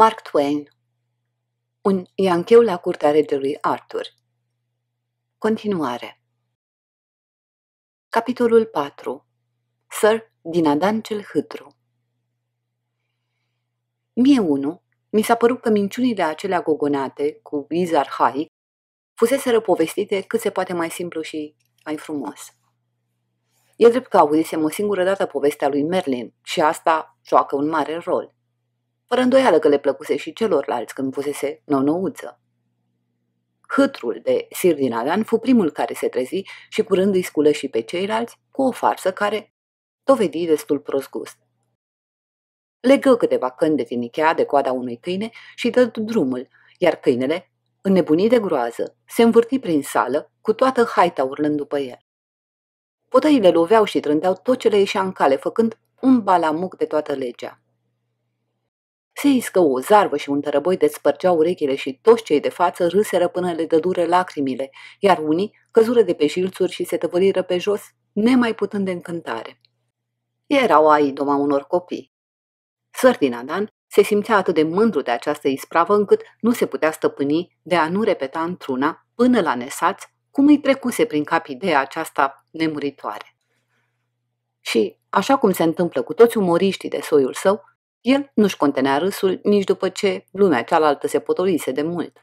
Mark Twain Un iancheu la curtea regelui Arthur Continuare Capitolul 4 Sir Dinadan cel Hâtru Mie unu, mi s-a părut că minciunile acelea gogonate cu iz arhaic fusese povestite cât se poate mai simplu și mai frumos. E drept că auzisem o singură dată povestea lui Merlin și asta joacă un mare rol fără îndoială că le plăcuse și celorlalți când fusese nonouță. Hâtrul de Sir din Adan fu primul care se trezi și curând îi sculă și pe ceilalți cu o farsă care dovedi destul prost gust. Legă câteva căni de tinichea de coada unui câine și dă drumul, iar câinele, înnebunit de groază, se învârti prin sală, cu toată haita urlând după el. Potăile loveau și trândeau tot ce le ieșea în cale, făcând un balamuc de toată legea. Se iscă o zarvă și un tărăboi despărgeau urechile și toți cei de față râseră până le dădure lacrimile, iar unii căzură de pe jilțuri și se tăvăliră pe jos, nemai putând de încântare. Erau ai doma unor copii. Sărdinadan se simțea atât de mândru de această ispravă încât nu se putea stăpâni de a nu repeta într-una, până la nesați, cum îi trecuse prin cap ideea aceasta nemuritoare. Și, așa cum se întâmplă cu toți umoriștii de soiul său, el nu-și contenea râsul nici după ce lumea cealaltă se potolise de mult.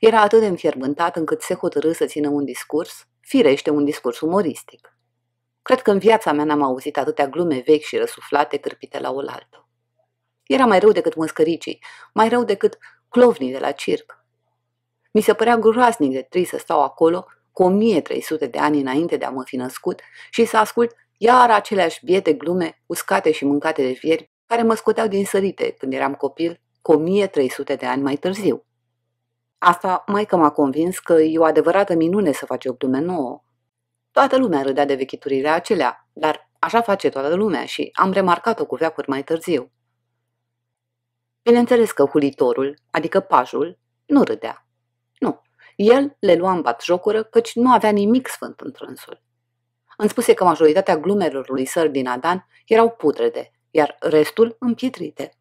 Era atât de înfierbântat încât se hotărâ să țină un discurs, firește un discurs umoristic. Cred că în viața mea n-am auzit atâtea glume vechi și răsuflate cârpite la oaltă. Era mai rău decât măscăricii, mai rău decât clovnii de la circ. Mi se părea groaznic de trist să stau acolo cu 1300 de ani înainte de a mă fi născut și să ascult iar aceleași biete glume uscate și mâncate de vieri care mă scoteau din sărite când eram copil, cu 1300 de ani mai târziu. Asta mai că m-a convins că e o adevărată minune să faci o glume nouă. Toată lumea râdea de vechiturile acelea, dar așa face toată lumea și am remarcat-o cu veacuri mai târziu. Bineînțeles că hulitorul, adică pajul, nu râdea. Nu, el le lua în jocură căci nu avea nimic sfânt în trânsul. Îmi spuse că majoritatea glumelor lui Săr din Adan erau putrede iar restul împietrite.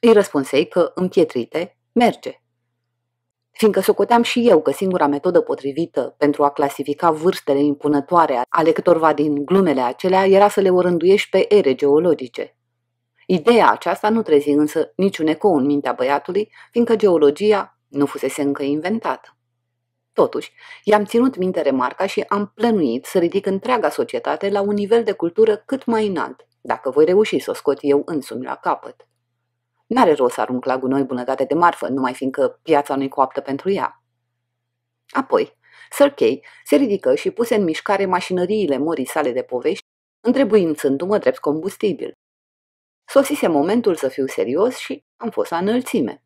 Îi răspunsei că împietrite merge. Fiindcă socoteam și eu că singura metodă potrivită pentru a clasifica vârstele impunătoare ale câtorva din glumele acelea era să le orânduiești pe ere geologice. Ideea aceasta nu trezi însă niciun eco în mintea băiatului, fiindcă geologia nu fusese încă inventată. Totuși, i-am ținut minte remarca și am plănuit să ridic întreaga societate la un nivel de cultură cât mai înalt dacă voi reuși să o scot eu însumi la capăt. N-are rost să arunc la gunoi bunătate de marfă, numai fiindcă piața nu-i coaptă pentru ea. Apoi, Sir Kay se ridică și puse în mișcare mașinăriile morii sale de povești, întrebuințându-mă drept combustibil. Sosise momentul să fiu serios și am fost la înălțime.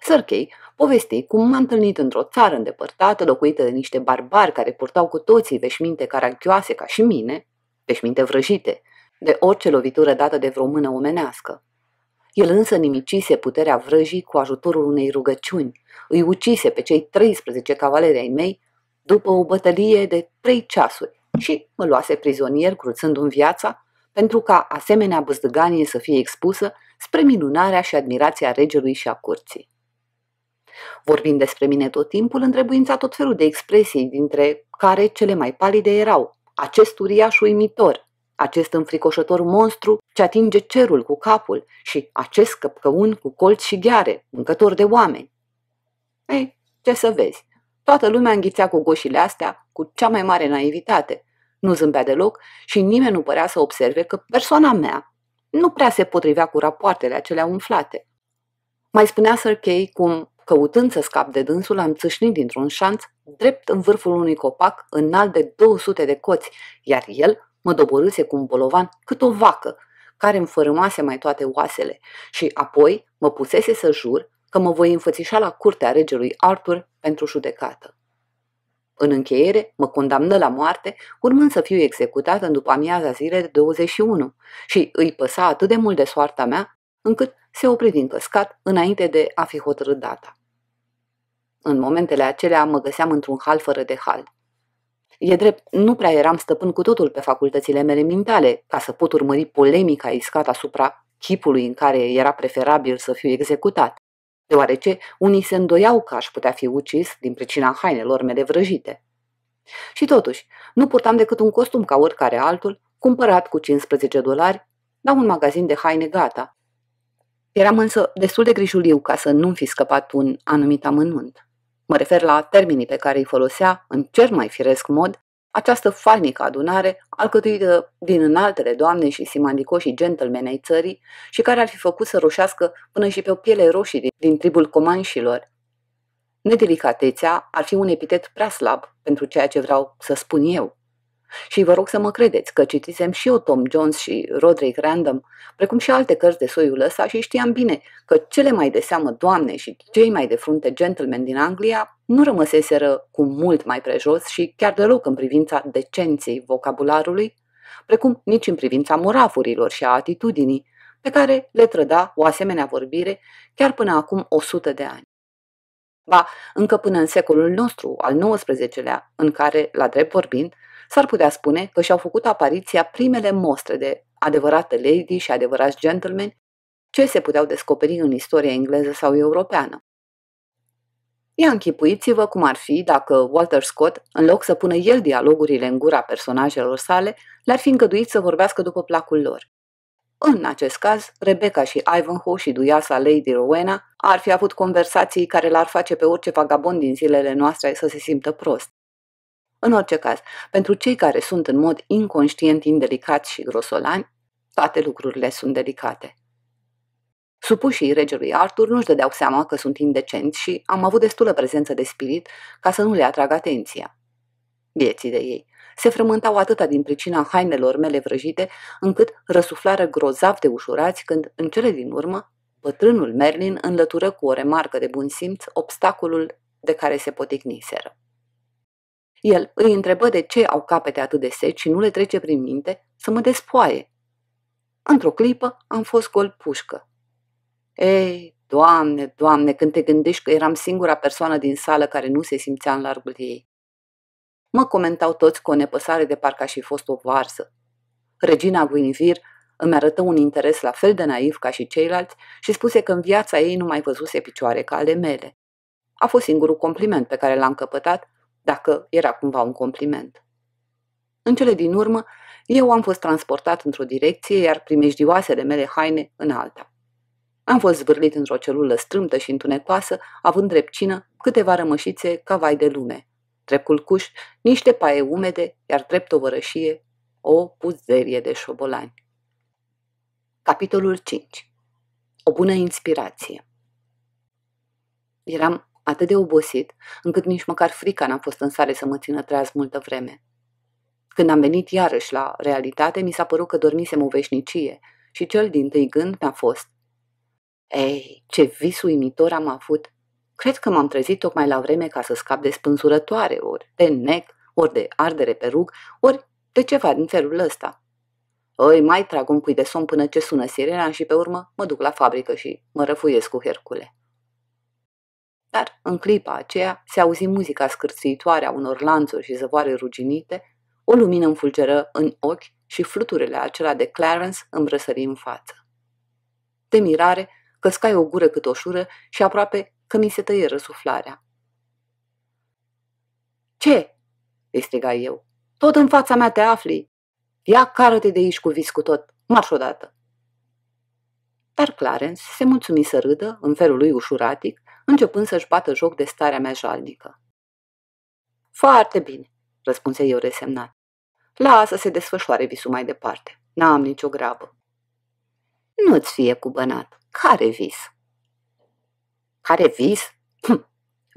Sir Kay povesti cum m-a întâlnit într-o țară îndepărtată, locuită de niște barbari care purtau cu toții veșminte caragioase ca și mine, veșminte vrăjite, de orice lovitură dată de vreo mână omenească. El însă nimicise puterea vrăjii cu ajutorul unei rugăciuni, îi ucise pe cei 13 cavaleri ai mei după o bătălie de trei ceasuri și mă luase prizonier cruțând în viața pentru ca asemenea băzdăganie să fie expusă spre minunarea și admirația regelui și a curții. Vorbind despre mine tot timpul, întrebuința tot felul de expresii, dintre care cele mai palide erau acest uriaș uimitor, acest înfricoșător monstru ce atinge cerul cu capul și acest căpcăun cu colți și gheare, mâncător de oameni. Ei, ce să vezi, toată lumea înghițea cu goșile astea cu cea mai mare naivitate. Nu zâmbea deloc și nimeni nu părea să observe că persoana mea nu prea se potrivea cu rapoartele acelea umflate. Mai spunea Sir Kay cum, căutând să scap de dânsul, am țâșnit dintr-un șanț drept în vârful unui copac înalt de 200 de coți, iar el Mă doborâse cu un bolovan cât o vacă, care îmi fărâmase mai toate oasele și apoi mă pusese să jur că mă voi înfățișa la curtea regelui Arthur pentru judecată. În încheiere, mă condamnă la moarte, urmând să fiu executat în după amiaza zilei de 21 și îi păsa atât de mult de soarta mea, încât se opri din căscat înainte de a fi hotărât data. În momentele acelea mă găseam într-un hal fără de hal. E drept, nu prea eram stăpân cu totul pe facultățile mele mentale, ca să pot urmări polemica iscată asupra chipului în care era preferabil să fiu executat, deoarece unii se îndoiau că aș putea fi ucis din pricina hainelor mele vrăjite. Și totuși, nu purtam decât un costum ca oricare altul, cumpărat cu 15 dolari la un magazin de haine gata. Eram însă destul de grijuliu ca să nu-mi fi scăpat un anumit amănunt. Mă refer la termenii pe care îi folosea, în cel mai firesc mod, această fainică adunare, alcătuită din înaltele doamne și simandicoșii gentlemen ai țării și care ar fi făcut să roșească până și pe o piele roșii din, din tribul comanșilor. Nedelicatețea ar fi un epitet prea slab pentru ceea ce vreau să spun eu. Și vă rog să mă credeți că citisem și eu Tom Jones și Roderick Random, precum și alte cărți de soiul ăsta și știam bine că cele mai de seamă doamne și cei mai de frunte gentlemen din Anglia nu rămăseseră cu mult mai prejos și chiar deloc în privința decenței vocabularului, precum nici în privința morafurilor și a atitudinii, pe care le trăda o asemenea vorbire chiar până acum 100 de ani. Ba, încă până în secolul nostru, al XIX-lea, în care, la drept vorbind, s-ar putea spune că și-au făcut apariția primele mostre de adevărate lady și adevărați gentlemen ce se puteau descoperi în istoria engleză sau europeană. Ia închipuiți-vă cum ar fi dacă Walter Scott, în loc să pună el dialogurile în gura personajelor sale, le-ar fi îngăduit să vorbească după placul lor. În acest caz, Rebecca și Ivanhoe și duiasa Lady Rowena ar fi avut conversații care l-ar face pe orice vagabond din zilele noastre să se simtă prost. În orice caz, pentru cei care sunt în mod inconștient indelicați și grosolani, toate lucrurile sunt delicate. Supușii regelui Arthur nu-și dădeau seama că sunt indecenți și am avut destulă prezență de spirit ca să nu le atrag atenția. Vieții de ei se frământau atâta din pricina hainelor mele vrăjite, încât răsuflară grozav de ușurați când, în cele din urmă, bătrânul Merlin înlătură cu o remarcă de bun simț obstacolul de care se poticniseră. El îi întrebă de ce au capete atât de seci și nu le trece prin minte să mă despoaie. Într-o clipă am fost gol pușcă. Ei, doamne, doamne, când te gândești că eram singura persoană din sală care nu se simțea în largul ei. Mă comentau toți cu o nepăsare de parcă aș fi fost o varză. Regina Guinevere îmi arătă un interes la fel de naiv ca și ceilalți și spuse că în viața ei nu mai văzuse picioare ca ale mele. A fost singurul compliment pe care l-am căpătat dacă era cumva un compliment. În cele din urmă, eu am fost transportat într-o direcție, iar primejdioasele mele haine în alta. Am fost zvârlit într-o celulă strâmtă și întunecoasă, având drept cină câteva rămășițe ca vai de lume, drept culcuș, niște paie umede, iar drept vărășie, o puzerie de șobolani. Capitolul 5. O bună inspirație Eram atât de obosit, încât nici măcar frica n-a fost în stare să mă țină treaz multă vreme. Când am venit iarăși la realitate, mi s-a părut că dormisem o veșnicie și cel din tâi gând mi-a fost. Ei, ce vis uimitor am avut! Cred că m-am trezit tocmai la vreme ca să scap de spânzurătoare, ori de nec, ori de ardere pe rug, ori de ceva din felul ăsta. Oi, mai trag un cui de somn până ce sună sirena și pe urmă mă duc la fabrică și mă răfuiesc cu Hercule dar în clipa aceea se auzi muzica scârțuitoare a unor lanțuri și zăvoare ruginite, o lumină înfulgeră în ochi și fluturile acela de Clarence îmbrăsări în față. De mirare, căscai o gură cât o șură și aproape că mi se tăie răsuflarea. Ce?" îi striga eu. Tot în fața mea te afli. Ia cară-te de aici cu vis cu tot. Marș odată." Dar Clarence se mulțumi să râdă, în felul lui ușuratic, începând să-și bată joc de starea mea jalnică. Foarte bine, răspunse eu resemnat. Lasă să se desfășoare visul mai departe. N-am nicio grabă. Nu-ți fie bănat. Care vis? Care vis? Hm.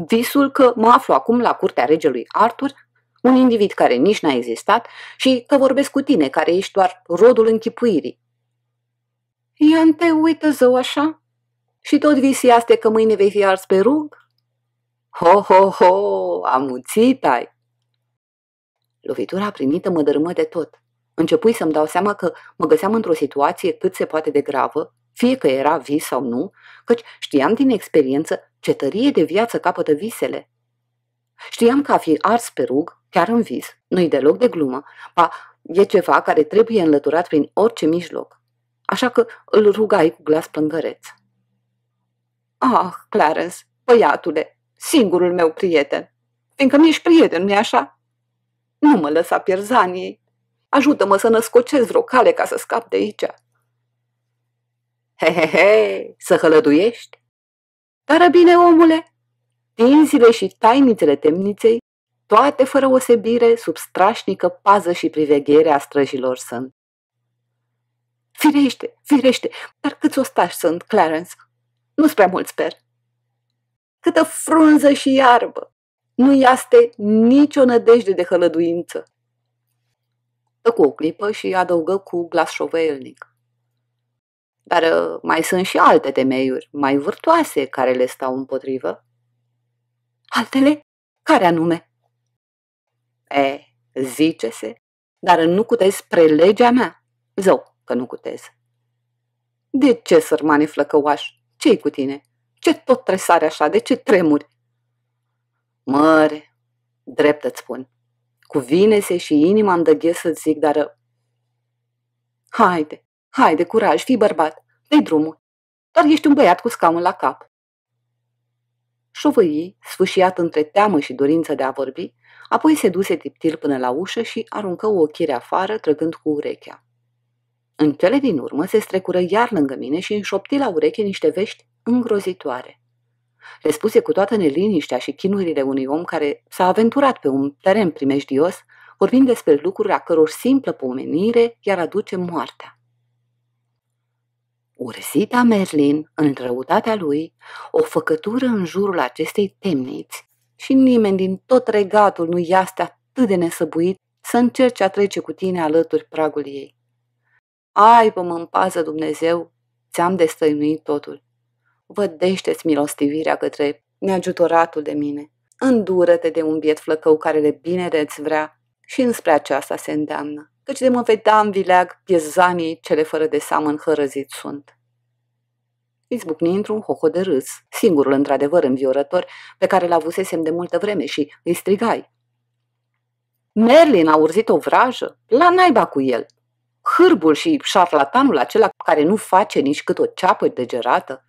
Visul că mă aflu acum la curtea regelui Artur, un individ care nici n-a existat și că vorbesc cu tine, care ești doar rodul închipuirii. Ian, te uită zău așa? Și tot visiaste că mâine vei fi ars pe rug? Ho, ho, ho, amuțit ai! Lovitura primită mă dărâmă de tot. Începui să-mi dau seama că mă găseam într-o situație cât se poate de gravă, fie că era vis sau nu, căci știam din experiență ce tărie de viață capătă visele. Știam că a fi ars pe rug, chiar în vis, nu-i deloc de glumă, ba e ceva care trebuie înlăturat prin orice mijloc. Așa că îl rugai cu glas plângăreț. Ah, Clarence, băiatule, singurul meu prieten, fiindcă mi-ești prieten, nu-i așa? Nu mă lăsa pierzaniei. Ajută-mă să născocez vreo cale ca să scap de aici. He, he, he, să hălăduiești? Dar bine, omule, tinzile și tainițele temniței, toate fără osebire, sub strașnică pază și priveghere a străjilor sunt. Firește, firește, dar câți ostași sunt, Clarence? Nu-s prea mult, sper. Câtă frunză și iarbă! Nu iaste nicio nădejde de hălăduință. Tăcu o clipă și adăugă cu glas șovelnic. Dar uh, mai sunt și alte temeiuri, mai vârtoase, care le stau împotrivă. Altele? Care anume? E, zice-se, dar nu cutezi prelegea mea. Zău că nu cutezi. De ce, sărmane flăcăuași, ce cu tine? Ce tot tresare așa? De ce tremuri? Măre, drept îți spun. Cuvine se și inima îmi dăghe să zic, dar... Uh, haide, haide, curaj, fii bărbat, dai drumul. Doar ești un băiat cu scaunul la cap. Șovăi, sfâșiat între teamă și dorință de a vorbi, apoi se duse tiptil până la ușă și aruncă o ochire afară, trăgând cu urechea. În cele din urmă se strecură iar lângă mine și înșopti la ureche niște vești îngrozitoare. Le spuse cu toată neliniștea și chinurile unui om care s-a aventurat pe un teren primejdios, vorbind despre lucruri a căror simplă pomenire i-ar aduce moartea. Ursita Merlin, în răutatea lui, o făcătură în jurul acestei temniți și nimeni din tot regatul nu este atât de nesăbuit să încerce a trece cu tine alături pragul ei. Aibă mă împază Dumnezeu, ți-am destăinuit totul. Vădește-ți milostivirea către neajutoratul de mine. Îndură-te de un biet flăcău care de bine îți vrea și înspre aceasta se îndeamnă, căci de mă vedea în vileag piezanii cele fără de seamă înhărăzit sunt. Izbucni într-un hoho de râs, singurul într-adevăr înviorător pe care l-avusesem de multă vreme și îi strigai. Merlin a urzit o vrajă, la naiba cu el, hârbul și șarlatanul acela care nu face nici cât o ceapă degerată?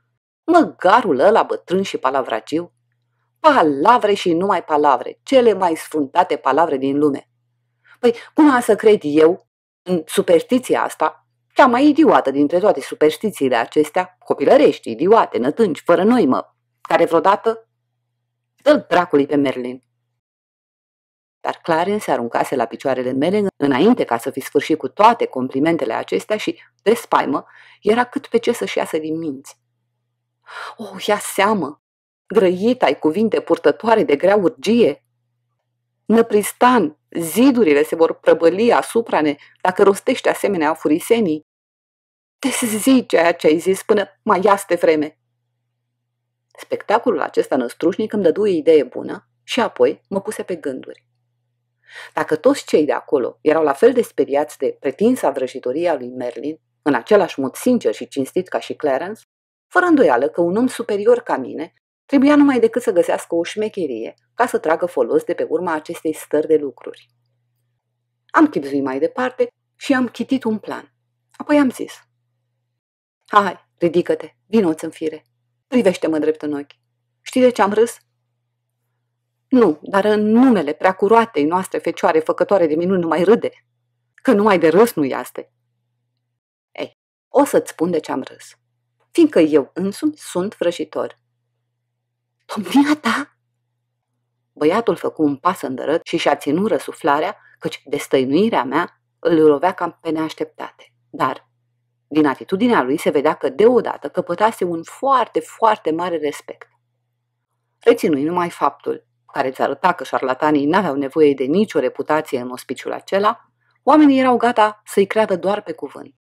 Măgarul ăla bătrân și palavraciu? Palavre și numai palavre, cele mai sfântate palavre din lume. Păi cum am să cred eu în superstiția asta, cea mai idiotă dintre toate superstițiile acestea, copilărești, idiote, nătânci, fără noimă, care vreodată dă dracului pe Merlin. Dar Clarence se aruncase la picioarele mele înainte ca să fi sfârșit cu toate complimentele acestea și, de spaimă, era cât pe ce să-și iasă din minți. Oh, ia seamă! Grăit ai cuvinte purtătoare de grea urgie! Năpristan, zidurile se vor prăbăli asupra ne dacă rostești asemenea furisenii. zici ceea ce ai zis până mai iaste vreme. Spectacolul acesta năstrușnic îmi dădu o idee bună și apoi mă puse pe gânduri. Dacă toți cei de acolo erau la fel de speriați de pretinsa vrăjitoria lui Merlin, în același mod sincer și cinstit ca și Clarence, fără îndoială că un om superior ca mine trebuia numai decât să găsească o șmecherie ca să tragă folos de pe urma acestei stări de lucruri. Am chipzuit mai departe și am chitit un plan. Apoi am zis. Hai, ridică-te, vină-ți în fire. Privește-mă drept în ochi. Știi de ce am râs? Nu, dar în numele preacuroatei noastre fecioare făcătoare de minuni nu mai râde, că numai de râs nu iaste. Ei, o să-ți spun de ce am râs, fiindcă eu însumi sunt vrăjitor. Domnia ta? Băiatul făcu un pas îndărât și și-a ținut răsuflarea, căci destăinuirea mea îl rovea cam pe neașteptate. Dar, din atitudinea lui, se vedea că deodată căpătase un foarte, foarte mare respect. Reținui numai faptul care îți arăta că șarlatanii n-aveau nevoie de nicio reputație în ospiciul acela, oamenii erau gata să-i creadă doar pe cuvânt.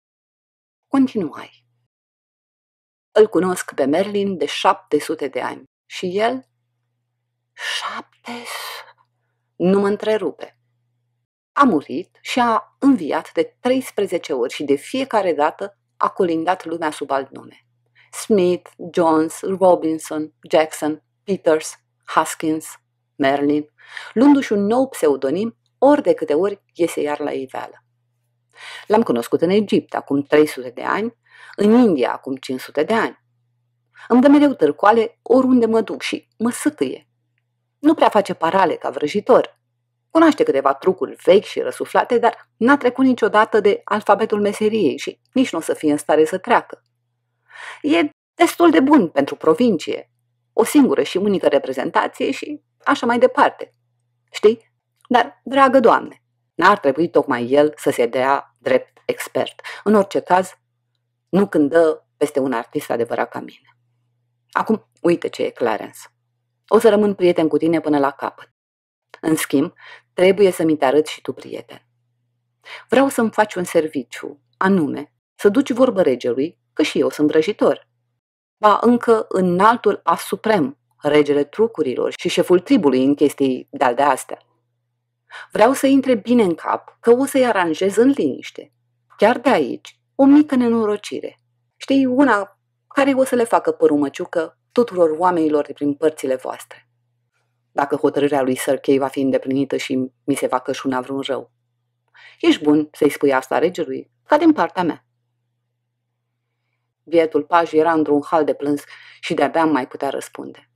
Continuai. Îl cunosc pe Merlin de 700 de ani și el... Șapte... Nu mă întrerupe. A murit și a înviat de 13 ori și de fiecare dată a colindat lumea sub alt nume. Smith, Jones, Robinson, Jackson, Peters, Haskins, Merlin, luându-și un nou pseudonim ori de câte ori iese iar la iveală. L-am cunoscut în Egipt acum 300 de ani, în India acum 500 de ani. Îmi dă mereu târcoale oriunde mă duc și mă sâtâie. Nu prea face parale ca vrăjitor. Cunoaște câteva trucuri vechi și răsuflate, dar n-a trecut niciodată de alfabetul meseriei și nici nu o să fie în stare să treacă. E destul de bun pentru provincie, o singură și unică reprezentație și așa mai departe. Știi? Dar, dragă Doamne, n-ar trebui tocmai el să se dea drept expert. În orice caz, nu când dă peste un artist adevărat ca mine. Acum, uite ce e Clarence. O să rămân prieten cu tine până la capăt. În schimb, trebuie să-mi te arăți și tu, prieten. Vreau să-mi faci un serviciu, anume, să duci vorbă regelui, că și eu sunt vrăjitor ba încă înaltul a suprem, regele trucurilor și șeful tribului în chestii de-al de astea. Vreau să intre bine în cap că o să-i aranjez în liniște. Chiar de aici, o mică nenorocire. Știi, una care o să le facă părumăciucă tuturor oamenilor de prin părțile voastre. Dacă hotărârea lui Sir Kay va fi îndeplinită și mi se va cășuna vreun rău. Ești bun să-i spui asta regelui, ca din partea mea. Vietul paj era într-un hal de plâns și de-abia mai putea răspunde.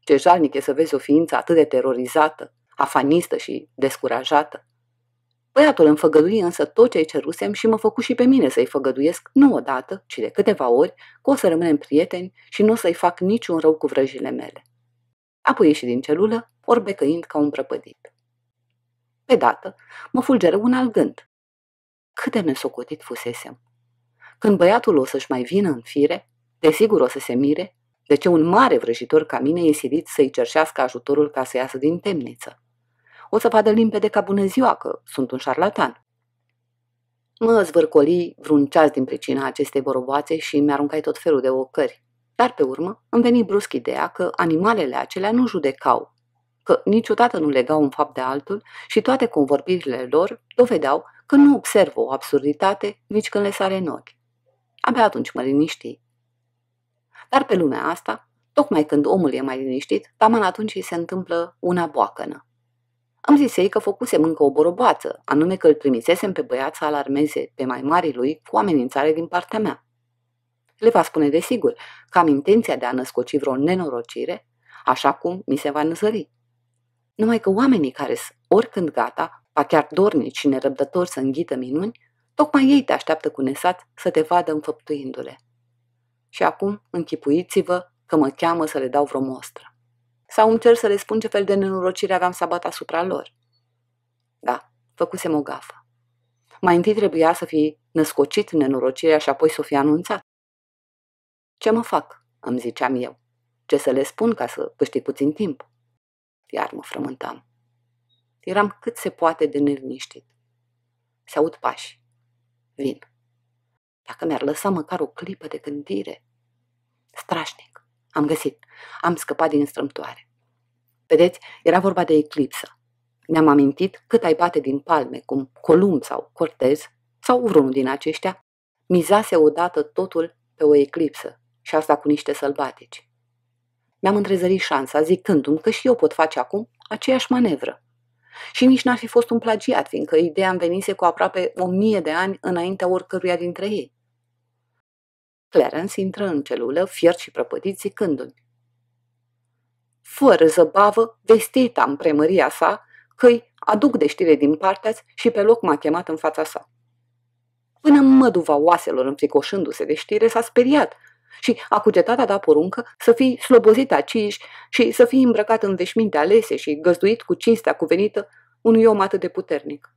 Ce jalnic e să vezi o ființă atât de terorizată, afanistă și descurajată. Băiatul îmi făgădui însă tot ce-i cerusem și mă făcu și pe mine să-i făgăduiesc, nu odată, ci de câteva ori, că o să rămânem prieteni și nu o să-i fac niciun rău cu vrăjile mele. Apoi ieși din celulă, orbecăind ca un prăpădit. Pe dată, mă fulgeră un alt gând. Cât de nesocotit fusesem. Când băiatul o să-și mai vină în fire, desigur o să se mire de ce un mare vrăjitor ca mine e silit să-i cerșească ajutorul ca să iasă din temniță. O să vadă limpede ca bună ziua că sunt un șarlatan. Mă zvârcoli vreun ceas din pricina acestei boroboațe și mi-aruncai tot felul de ocări. Dar pe urmă îmi veni brusc ideea că animalele acelea nu judecau, că niciodată nu legau un fapt de altul și toate convorbirile lor dovedeau că nu observă o absurditate nici când le sare în ochi. Abia atunci mă liniști. Dar pe lumea asta, tocmai când omul e mai liniștit, taman atunci îi se întâmplă una boacănă. zis ei că făcusem încă o borobață, anume că îl primisesem pe băiat să alarmeze pe mai mari lui cu amenințare din partea mea. Le va spune desigur că am intenția de a născoci vreo nenorocire, așa cum mi se va năsări. Numai că oamenii care sunt oricând gata, ba chiar dornici și nerăbdători să înghită minuni, Tocmai ei te așteaptă cu nesat să te vadă înfăptuindu-le. Și acum închipuiți-vă că mă cheamă să le dau vreo mostră. Sau îmi cer să le spun ce fel de nenorocire aveam sabat asupra lor. Da, făcusem o gafă. Mai întâi trebuia să fi născocit nenorocirea și apoi să o fi anunțat. Ce mă fac? îmi ziceam eu. Ce să le spun ca să câștig puțin timp? Iar mă frământam. Eram cât se poate de neliniștit. Se aud pași vin. Dacă mi-ar lăsa măcar o clipă de gândire. Strașnic. Am găsit. Am scăpat din strâmtoare. Vedeți, era vorba de eclipsă. Mi-am amintit cât ai bate din palme, cum Columb sau Cortez sau vreunul din aceștia mizase odată totul pe o eclipsă și asta cu niște sălbatici. Mi-am întrezărit șansa zicându-mi că și eu pot face acum aceeași manevră. Și nici n-ar fi fost un plagiat, fiindcă ideea îmi venise cu aproape o mie de ani înaintea oricăruia dintre ei. Clarence intră în celulă, fier și prăpădit, zicându-mi. Fără zăbavă, vestită în premăria sa, că aduc de știre din partea și pe loc m-a chemat în fața sa. Până măduva oaselor înfricoșându-se de știre, s-a speriat și a a da poruncă să fii slobozit aciși și să fii îmbrăcat în veșminte alese și găzduit cu cinstea cuvenită unui om atât de puternic.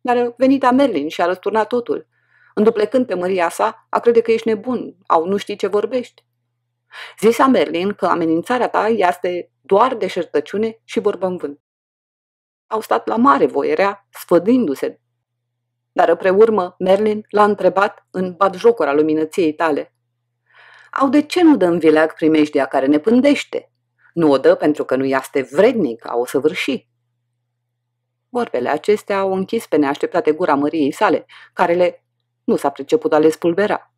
Dar venita Merlin și a răsturnat totul, înduplecând pe măria sa, a crede că ești nebun, au nu știi ce vorbești. Zisa Merlin că amenințarea ta este doar de șertăciune și vorbă în vânt. Au stat la mare voierea, sfădindu-se. Dar preurmă, Merlin l-a întrebat în batjocora luminăției tale au de ce nu dăm vileag primejdea care ne pândește? Nu o dă pentru că nu este vrednic a o săvârși. Vorbele acestea au închis pe neașteptate gura măriei sale, care le nu s-a priceput a le spulbera.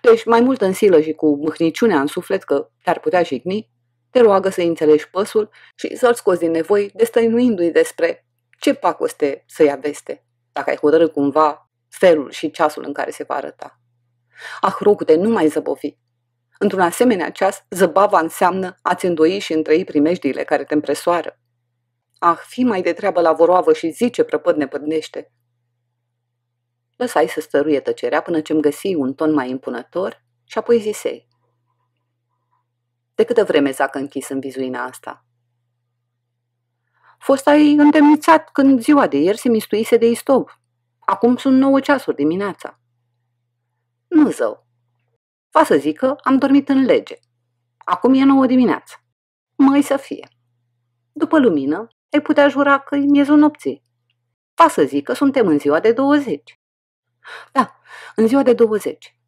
Deci, mai mult în silă și cu mâhniciunea în suflet că te-ar putea jigni, te roagă să înțelegi păsul și să-l scoți din nevoi, destăinuindu-i despre ce pacoste să-i aveste, dacă ai hotărât cumva felul și ceasul în care se va arăta. Ah, de nu mai zăbovi! Într-un asemenea ceas, zăbava înseamnă a-ți îndoi și întrăi primejdiile care te împresoară. Ah, fi mai de treabă la voroavă și zice prăpăd nepădnește. Lăsai să stăruie tăcerea până ce-mi găsi un ton mai impunător și apoi zisei. De câtă vreme zac închis în vizuina asta? Fost ai îndemnițat când ziua de ieri se mistuise de istog. Acum sunt nouă ceasuri dimineața. Nu zău, va să zică am dormit în lege. Acum e nouă dimineață. Mai să fie. După lumină, ai putea jura că e miezul nopții. Va să zică suntem în ziua de 20. Da, în ziua de 20.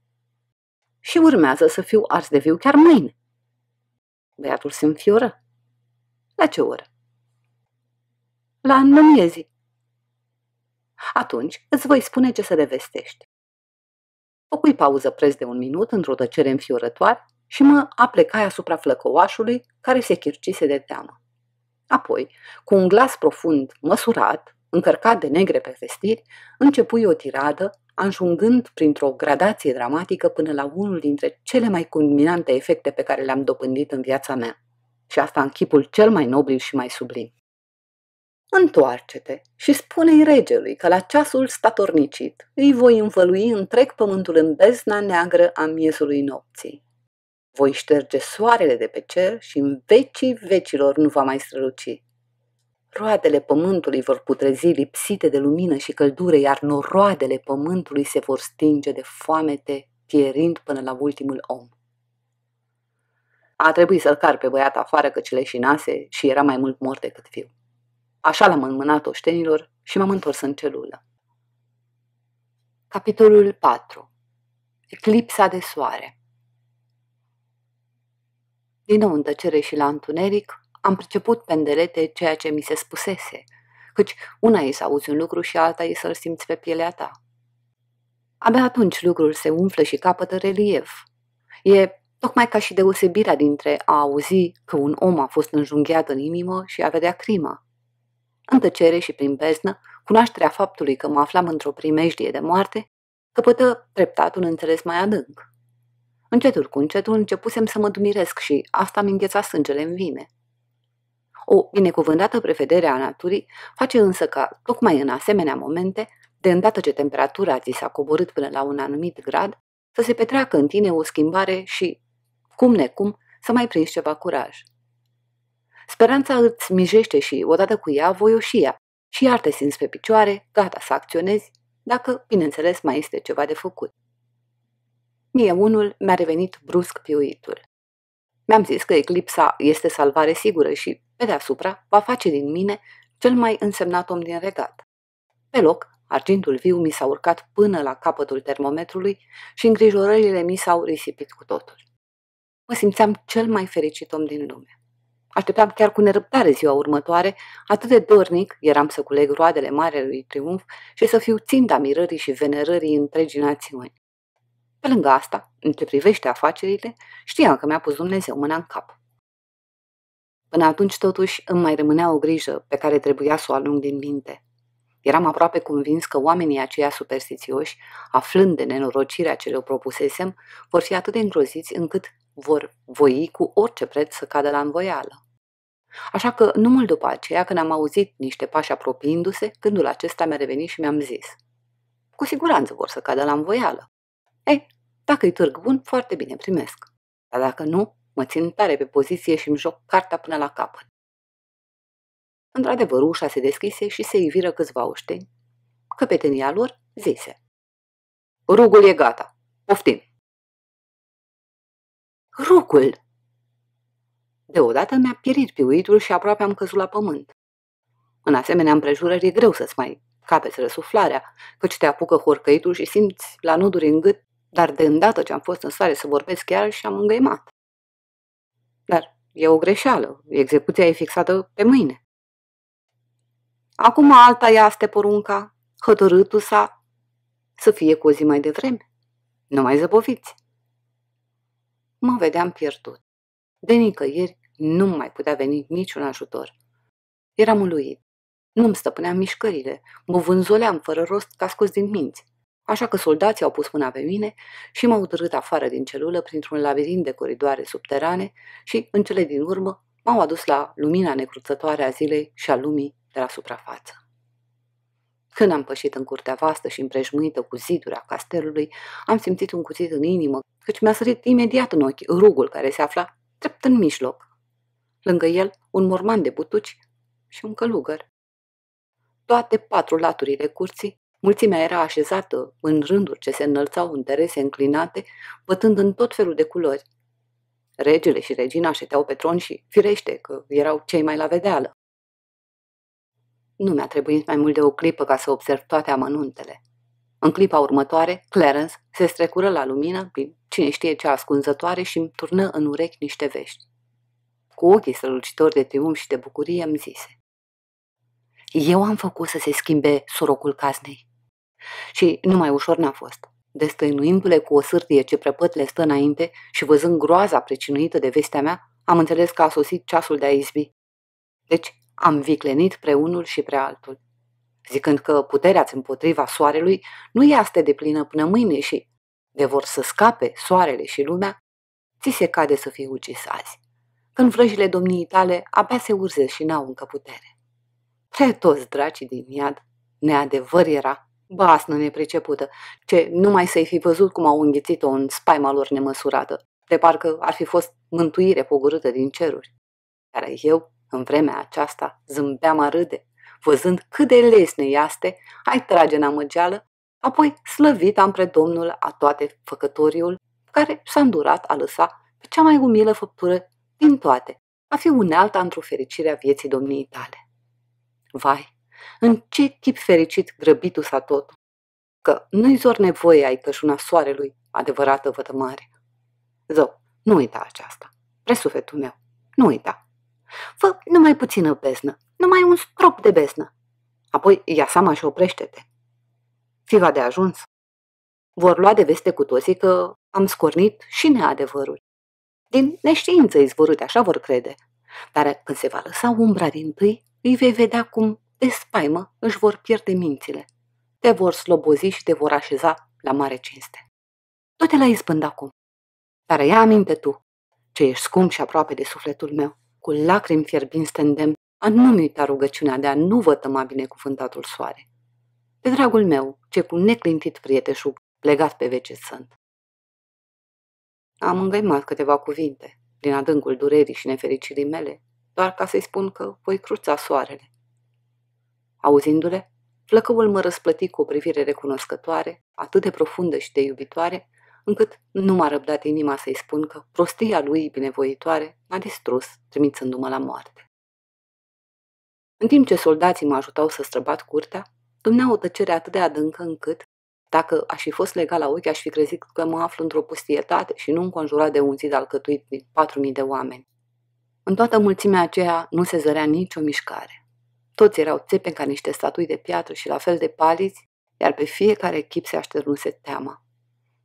Și urmează să fiu ars de viu chiar mâine. Băiatul se înfioră. La ce oră? La înmămiezii. Atunci îți voi spune ce să revestești. Făcui pauză preț de un minut într-o tăcere înfiorătoare și mă aplecai asupra flăcăoașului care se chircise de teamă. Apoi, cu un glas profund, măsurat, încărcat de negre pe vestiri, începui o tiradă, anjungând printr-o gradație dramatică până la unul dintre cele mai culminante efecte pe care le-am dobândit în viața mea. Și asta în chipul cel mai nobil și mai sublim. Întoarce-te și spune-i regelui că la ceasul statornicit îi voi învălui întreg pământul în bezna neagră a miezului nopții. Voi șterge soarele de pe cer și în vecii vecilor nu va mai străluci. Roadele pământului vor putrezi lipsite de lumină și căldură, iar noroadele pământului se vor stinge de foamete, pierind până la ultimul om. A trebuit să-l car pe băiat afară că leșinase și era mai mult mort decât viu. Așa l-am înmânat oștenilor și m-am întors în celulă. Capitolul 4. Eclipsa de soare Din nou în tăcere și la întuneric, am priceput pendelete ceea ce mi se spusese, căci una e să auzi un lucru și alta e să-l simți pe pielea ta. Abia atunci lucrul se umflă și capătă relief. E tocmai ca și deosebirea dintre a auzi că un om a fost înjunghiat în inimă și a vedea crima. În tăcere și prin beznă, cunoașterea faptului că mă aflam într-o primejdie de moarte, căpătă treptat un înțeles mai adânc. Încetul cu încetul începusem să mă dumiresc și asta mi îngheța sângele în vine. O binecuvântată prevedere a naturii face însă ca, tocmai în asemenea momente, de îndată ce temperatura ți s-a coborât până la un anumit grad, să se petreacă în tine o schimbare și, cum necum, să mai prinzi ceva curaj. Speranța îți mijește și, odată cu ea, voioșia și iar te simți pe picioare, gata să acționezi, dacă, bineînțeles, mai este ceva de făcut. Mie unul mi-a revenit brusc piuitul. Mi-am zis că eclipsa este salvare sigură și, pe deasupra, va face din mine cel mai însemnat om din regat. Pe loc, argintul viu mi s-a urcat până la capătul termometrului și îngrijorările mi s-au risipit cu totul. Mă simțeam cel mai fericit om din lume. Așteptam chiar cu nerăbdare ziua următoare, atât de dornic eram să culeg roadele marelui triumf și să fiu ținta mirării și venerării întregii națiuni. Pe lângă asta, în ce privește afacerile, știam că mi-a pus Dumnezeu mâna în cap. Până atunci, totuși, îmi mai rămânea o grijă pe care trebuia să o alung din minte. Eram aproape convins că oamenii aceia superstițioși, aflând de nenorocirea ce le-o propusesem, vor fi atât de îngroziți încât vor voi cu orice preț să cadă la învoială. Așa că, nu mult după aceea, când am auzit niște pași apropiindu-se, gândul acesta mi-a revenit și mi-am zis. Cu siguranță vor să cadă la învoială. Ei, eh, dacă-i târg bun, foarte bine primesc. Dar dacă nu, mă țin tare pe poziție și îmi joc carta până la capăt. Într-adevăr, ușa se deschise și se iviră câțiva oșteni. Căpetenia lor zise. Rugul e gata. Poftim! Rugul! Deodată mi-a pierit piuitul și aproape am căzut la pământ. În asemenea împrejurări e greu să-ți mai capeți răsuflarea, căci te apucă horcăitul și simți la nuduri în gât, dar de îndată ce am fost în stare să vorbesc chiar și am îngăimat. Dar e o greșeală, execuția e fixată pe mâine. Acum alta este porunca, hotărâtul sa să fie cu o zi mai devreme. Nu mai zăboviți. Mă vedeam pierdut. De nicăieri nu mai putea veni niciun ajutor. Eram uluit. Nu-mi stăpâneam mișcările, mă vânzoleam fără rost ca scos din minți. Așa că soldații au pus mâna pe mine și m-au dărât afară din celulă printr-un labirint de coridoare subterane și, în cele din urmă, m-au adus la lumina necruțătoare a zilei și a lumii de la suprafață. Când am pășit în curtea vastă și împrejmuită cu zidurea castelului, am simțit un cuțit în inimă, căci mi-a sărit imediat în ochi rugul care se afla drept în mijloc. Lângă el, un morman de butuci și un călugăr. Toate patru laturile curții, mulțimea era așezată în rânduri ce se înălțau în terese înclinate, bătând în tot felul de culori. Regele și regina șeteau pe tron și, firește, că erau cei mai la vedeală. Nu mi-a trebuit mai mult de o clipă ca să observ toate amănuntele. În clipa următoare, Clarence se strecură la lumină, prin cine știe ce ascunzătoare și îmi turnă în urechi niște vești. Cu ochii strălucitori de triumf și de bucurie îmi zise. Eu am făcut să se schimbe sorocul caznei. Și numai ușor n-a fost. Destăinuindu-le cu o sârtie ce prepăt le stă înainte și văzând groaza precinuită de vestea mea, am înțeles că a sosit ceasul de a izbi. Deci am viclenit pre unul și pre altul zicând că puterea împotriva soarelui nu este de plină până mâine și, de vor să scape soarele și lumea, ți se cade să fii ucis azi, când vrăjile domniei tale abia se urze și n-au încă putere. Prea toți dracii din iad, neadevăr era, basnă nepricepută, ce numai să-i fi văzut cum au înghițit-o în spaima lor nemăsurată, de parcă ar fi fost mântuire pogorâtă din ceruri, Iar eu, în vremea aceasta, zâmbeam râde văzând cât de lesne este, ai trage în amăgeală, apoi slăvit am Domnul a toate făcătoriul, care s a îndurat a lăsa pe cea mai umilă făptură din toate, a fi unealta într-o fericire a vieții domniei tale. Vai, în ce chip fericit grăbitul s-a tot, că nu-i zor nevoie ai cășuna soarelui, adevărată vătămare. Zău, nu uita aceasta, presufetul meu, nu uita. Fă numai puțină beznă, numai un strop de beznă. Apoi ia seama și oprește-te. Fiva de ajuns. Vor lua de veste cu toții că am scornit și neadevărul. Din neștiință izvorâte, așa vor crede. Dar când se va lăsa umbra din tâi, îi vei vedea cum, de spaimă, își vor pierde mințile. Te vor slobozi și te vor așeza la mare cinste. Tu te la izbând acum. Dar ia aminte tu, ce ești scump și aproape de sufletul meu, cu lacrimi fierbinți te a nu-mi uita rugăciunea de a nu vă tăma binecuvântatul soare. Pe dragul meu, ce cu neclintit prieteșul plegat pe vece sunt. Am îngăimat câteva cuvinte, din adâncul durerii și nefericirii mele, doar ca să-i spun că voi cruța soarele. Auzindu-le, flăcăul mă răsplăti cu o privire recunoscătoare, atât de profundă și de iubitoare, încât nu m-a răbdat inima să-i spun că prostia lui binevoitoare m-a distrus, trimițându-mă la moarte. În timp ce soldații mă ajutau să străbat curtea, domnea o tăcere atât de adâncă încât, dacă aș fi fost legat la ochi, aș fi crezut că mă aflu într-o pustietate și nu înconjurat de un zid alcătuit din 4.000 de oameni. În toată mulțimea aceea nu se zărea nicio mișcare. Toți erau țepe ca niște statui de piatră și la fel de paliți, iar pe fiecare echip se așternuse teama.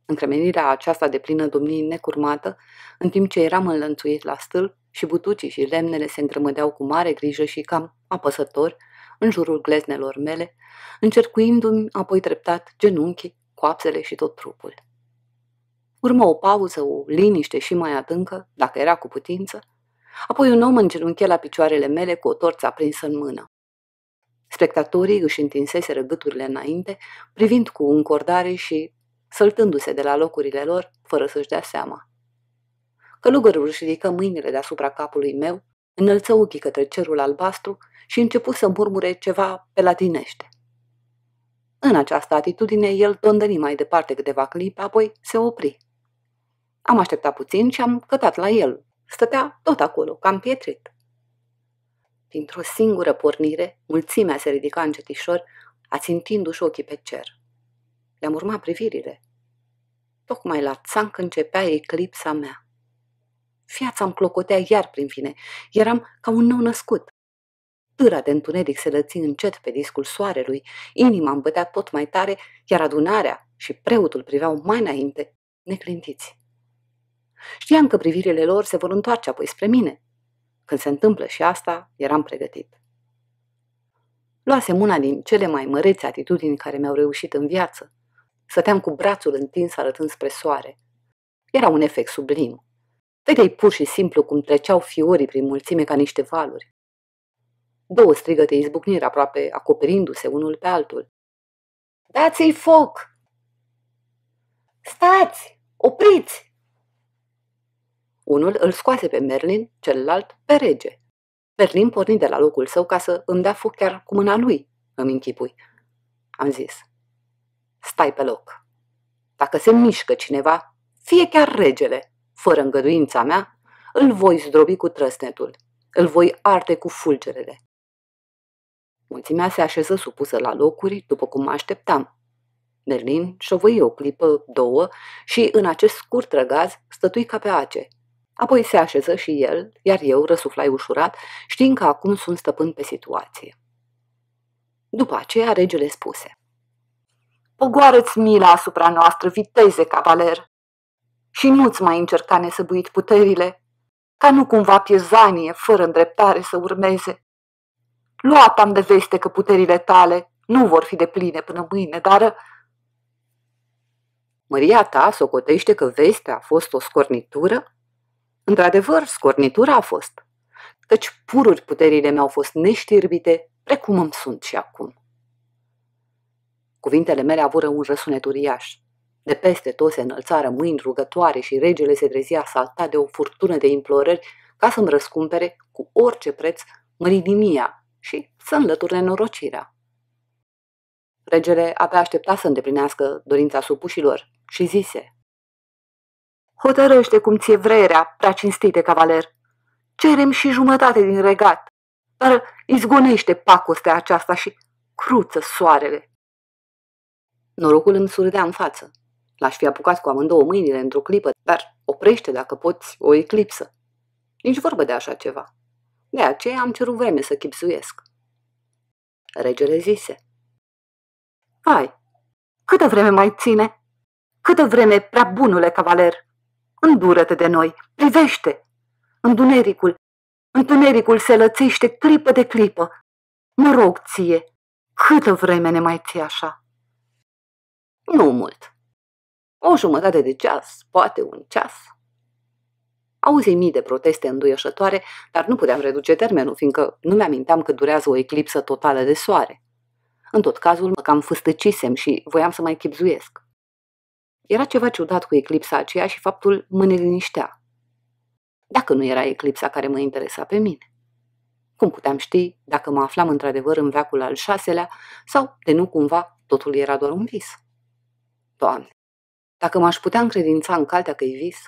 Încremenirea aceasta de plină domnii necurmată, în timp ce eram înlănțuit la stâlp, și butucii și lemnele se îngrămădeau cu mare grijă și cam apăsător în jurul gleznelor mele, încercuindu-mi apoi treptat genunchii, coapsele și tot trupul. Urmă o pauză, o liniște și mai adâncă, dacă era cu putință, apoi un om îngenunche la picioarele mele cu o torță aprinsă în mână. Spectatorii își întinsese gâturile înainte, privind cu încordare și săltându-se de la locurile lor, fără să-și dea seama. Călugărul își ridică mâinile deasupra capului meu, înălță ochii către cerul albastru și începu să murmure ceva pe latinește. În această atitudine, el tondăni mai departe câteva clipe, apoi se opri. Am așteptat puțin și am cătat la el. Stătea tot acolo, cam pietrit. Dintr-o singură pornire, mulțimea se ridica încetișor, ațintindu-și ochii pe cer. Le-am urmat privirile. Tocmai la țanc începea eclipsa mea viața îmi clocotea iar prin fine. Eram ca un nou născut. Târa de întuneric se lăți încet pe discul soarelui, inima îmi bătea tot mai tare, iar adunarea și preotul priveau mai înainte, neclintiți. Știam că privirile lor se vor întoarce apoi spre mine. Când se întâmplă și asta, eram pregătit. Luasem una din cele mai mărețe atitudini care mi-au reușit în viață. Săteam cu brațul întins arătând spre soare. Era un efect sublim, Vedei pur și simplu cum treceau fiorii prin mulțime ca niște valuri. Două strigăte izbucniră aproape acoperindu-se unul pe altul. Dați-i foc! Stați! Opriți! Unul îl scoase pe Merlin, celălalt pe rege. Merlin porni de la locul său ca să îmi dea foc chiar cu mâna lui, îmi închipui. Am zis, stai pe loc. Dacă se mișcă cineva, fie chiar regele, fără îngăduința mea, îl voi zdrobi cu trăsnetul, îl voi arde cu fulgerele. Mulțimea se așeză supusă la locuri, după cum mă așteptam. Merlin șovăi o clipă, două și, în acest scurt răgaz, stătui ca pe ace. Apoi se așeză și el, iar eu răsuflai ușurat, știind că acum sunt stăpân pe situație. După aceea, regele spuse. Pogoară-ți mila asupra noastră, viteze, cavaler! și nu-ți mai încerca nesăbuit puterile, ca nu cumva piezanie fără îndreptare să urmeze. Luat am de veste că puterile tale nu vor fi de pline până mâine, dar... Uh, Măria ta socotește că vestea a fost o scornitură? Într-adevăr, scornitura a fost, căci pururi puterile mi-au fost neștirbite, precum îmi sunt și acum. Cuvintele mele avură un răsunet uriaș. De peste tot se înălțară mâini rugătoare și regele se trezia asaltat de o furtună de implorări ca să-mi răscumpere cu orice preț mărinimia și să înlăture nenorocirea. Regele abia aștepta să îndeplinească dorința supușilor și zise Hotărăște cum ți-e vrerea, prea cinstite cavaler. Cerem și jumătate din regat, dar izgonește pacostea aceasta și cruță soarele. Norocul îmi surdea în față. L-aș fi apucat cu amândouă mâinile într-o clipă, dar oprește dacă poți o eclipsă. Nici vorbă de așa ceva. De aceea am cerut vreme să chipsuiesc. Regele zise. Vai, câtă vreme mai ține? Câtă vreme, prea bunule cavaler! Îndură-te de noi, privește! Întunericul, întunericul se lățește clipă de clipă. Mă rog ție, câtă vreme ne mai ții așa? Nu mult, o jumătate de ceas, poate un ceas. Auzi mii de proteste înduioșătoare, dar nu puteam reduce termenul, fiindcă nu mi-aminteam că durează o eclipsă totală de soare. În tot cazul, mă cam fâstăcisem și voiam să mai chipzuiesc. Era ceva ciudat cu eclipsa aceea și faptul mă neliniștea. Dacă nu era eclipsa care mă interesa pe mine. Cum puteam ști dacă mă aflam într-adevăr în veacul al șaselea sau, de nu cumva, totul era doar un vis? Doamne, dacă m-aș putea încredința în caltea că-i vis,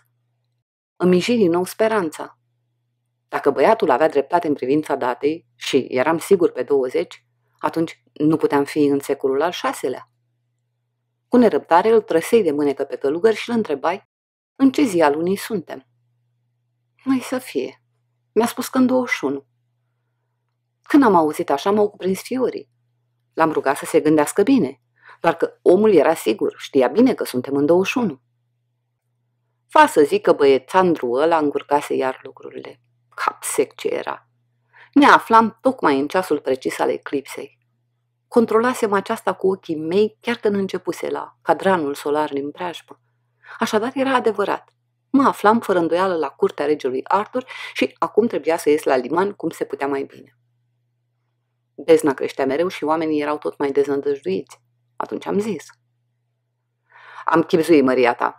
îmi ieși din nou speranța. Dacă băiatul avea dreptate în privința datei și eram sigur pe 20, atunci nu puteam fi în secolul al șaselea. Cu nerăbdare îl trăsei de mânecă pe călugări și îl întrebai în ce zi al lunii suntem. Mai să fie. Mi-a spus că în 21. Când am auzit așa, m-au cuprins fiorii. L-am rugat să se gândească bine doar că omul era sigur, știa bine că suntem în 21. Fa să zic că băiețandru ăla încurcase iar lucrurile. Cap sec ce era. Ne aflam tocmai în ceasul precis al eclipsei. Controlasem aceasta cu ochii mei chiar când începuse la cadranul solar din preajmă. Așadar era adevărat. Mă aflam fără îndoială la curtea regelui Arthur și acum trebuia să ies la liman cum se putea mai bine. Bezna creștea mereu și oamenii erau tot mai deznădăjduiți. Atunci am zis. Am chipzuit măria ta.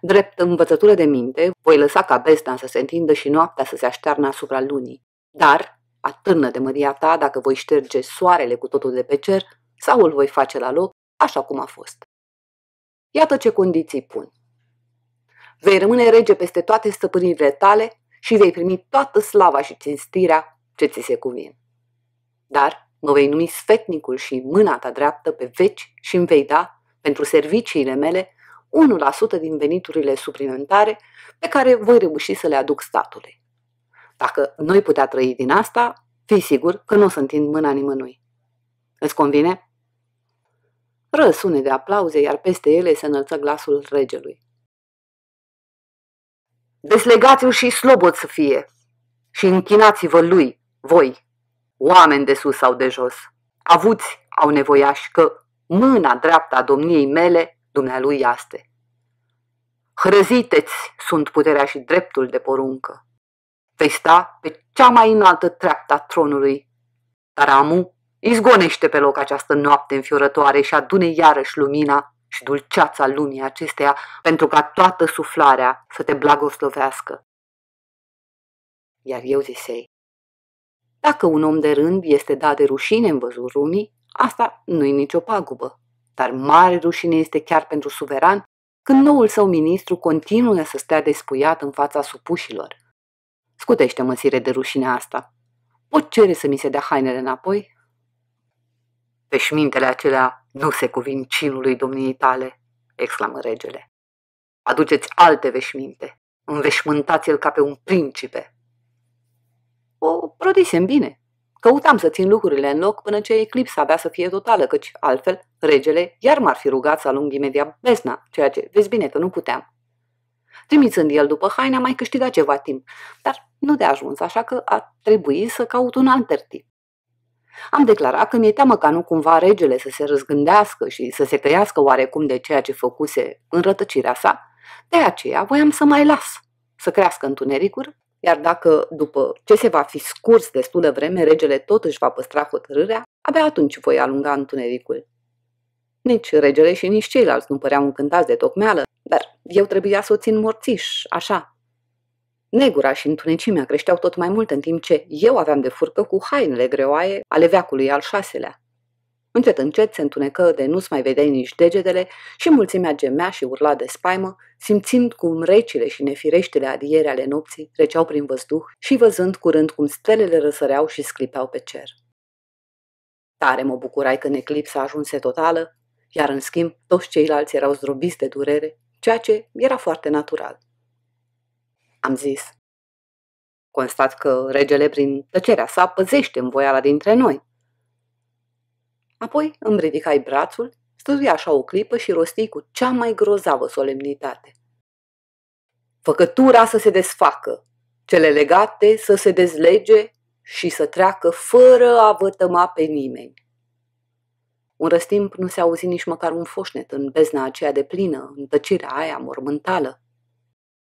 Drept învățătură de minte, voi lăsa ca besta să se întindă și noaptea să se aștearnă asupra lunii. Dar, atârnă de măria ta dacă voi șterge soarele cu totul de pe cer sau îl voi face la loc, așa cum a fost. Iată ce condiții pun. Vei rămâne rege peste toate stăpânirile tale și vei primi toată slava și cinstirea ce ți se cuvin. Dar mă vei numi sfetnicul și mâna ta dreaptă pe veci și îmi vei da, pentru serviciile mele, 1% din veniturile suplimentare pe care voi reuși să le aduc statului. Dacă noi putea trăi din asta, fii sigur că nu o să întind mâna nimănui. Îți convine? Răsune de aplauze, iar peste ele se înălță glasul regelui. Deslegați-l și slobot să fie și închinați-vă lui, voi, oameni de sus sau de jos, avuți au nevoiași că mâna dreapta a domniei mele, dumnealui iaste. Hrăziteți sunt puterea și dreptul de poruncă. Vei sta pe cea mai înaltă treapta tronului. Dar Amu izgonește pe loc această noapte înfiorătoare și adune iarăși lumina și dulceața lumii acesteia pentru ca toată suflarea să te blagoslovească. Iar eu zisei, dacă un om de rând este dat de rușine în văzul lumii, asta nu-i nicio pagubă. Dar mare rușine este chiar pentru suveran când noul său ministru continuă să stea despuiat în fața supușilor. scutește măsire de rușine asta. Pot cere să mi se dea hainele înapoi? Veșmintele acelea nu se cuvin cinului domniei tale, exclamă regele. Aduceți alte veșminte. Înveșmântați-l ca pe un principe. O rodisem bine. Căutam să țin lucrurile în loc până ce eclipsa avea să fie totală, căci altfel regele iar m-ar fi rugat să alung imediat bezna, ceea ce vezi bine că nu puteam. Trimițând el după haina, mai câștigat ceva timp, dar nu de ajuns, așa că a trebuit să caut un alt tip. Am declarat că mi-e teamă ca nu cumva regele să se răzgândească și să se tăiască oarecum de ceea ce făcuse în rătăcirea sa, de aceea voiam să mai las, să crească întunericuri iar dacă, după ce se va fi scurs destul de vreme, regele tot își va păstra hotărârea, abia atunci voi alunga întunericul. Nici regele și nici ceilalți nu păreau încântați de tocmeală, dar eu trebuia să o țin morțiș, așa. Negura și întunecimea creșteau tot mai mult în timp ce eu aveam de furcă cu hainele greoaie ale veacului al șaselea. Încet, încet se întunecă de nu-ți mai vedeai nici degetele și mulțimea gemea și urla de spaimă, simțind cum recile și nefireștele adiere ale nopții treceau prin văzduh și văzând curând cum stelele răsăreau și sclipeau pe cer. Tare mă bucurai când eclipsa ajunse totală, iar în schimb toți ceilalți erau zdrobiți de durere, ceea ce era foarte natural. Am zis, constat că regele prin tăcerea sa păzește învoiala dintre noi, Apoi îmi ridicai brațul, stătui așa o clipă și rosti cu cea mai grozavă solemnitate. Făcătura să se desfacă, cele legate să se dezlege și să treacă fără a vătăma pe nimeni. Un răstimp nu se auzi nici măcar un foșnet în bezna aceea de plină, în tăcirea aia mormântală.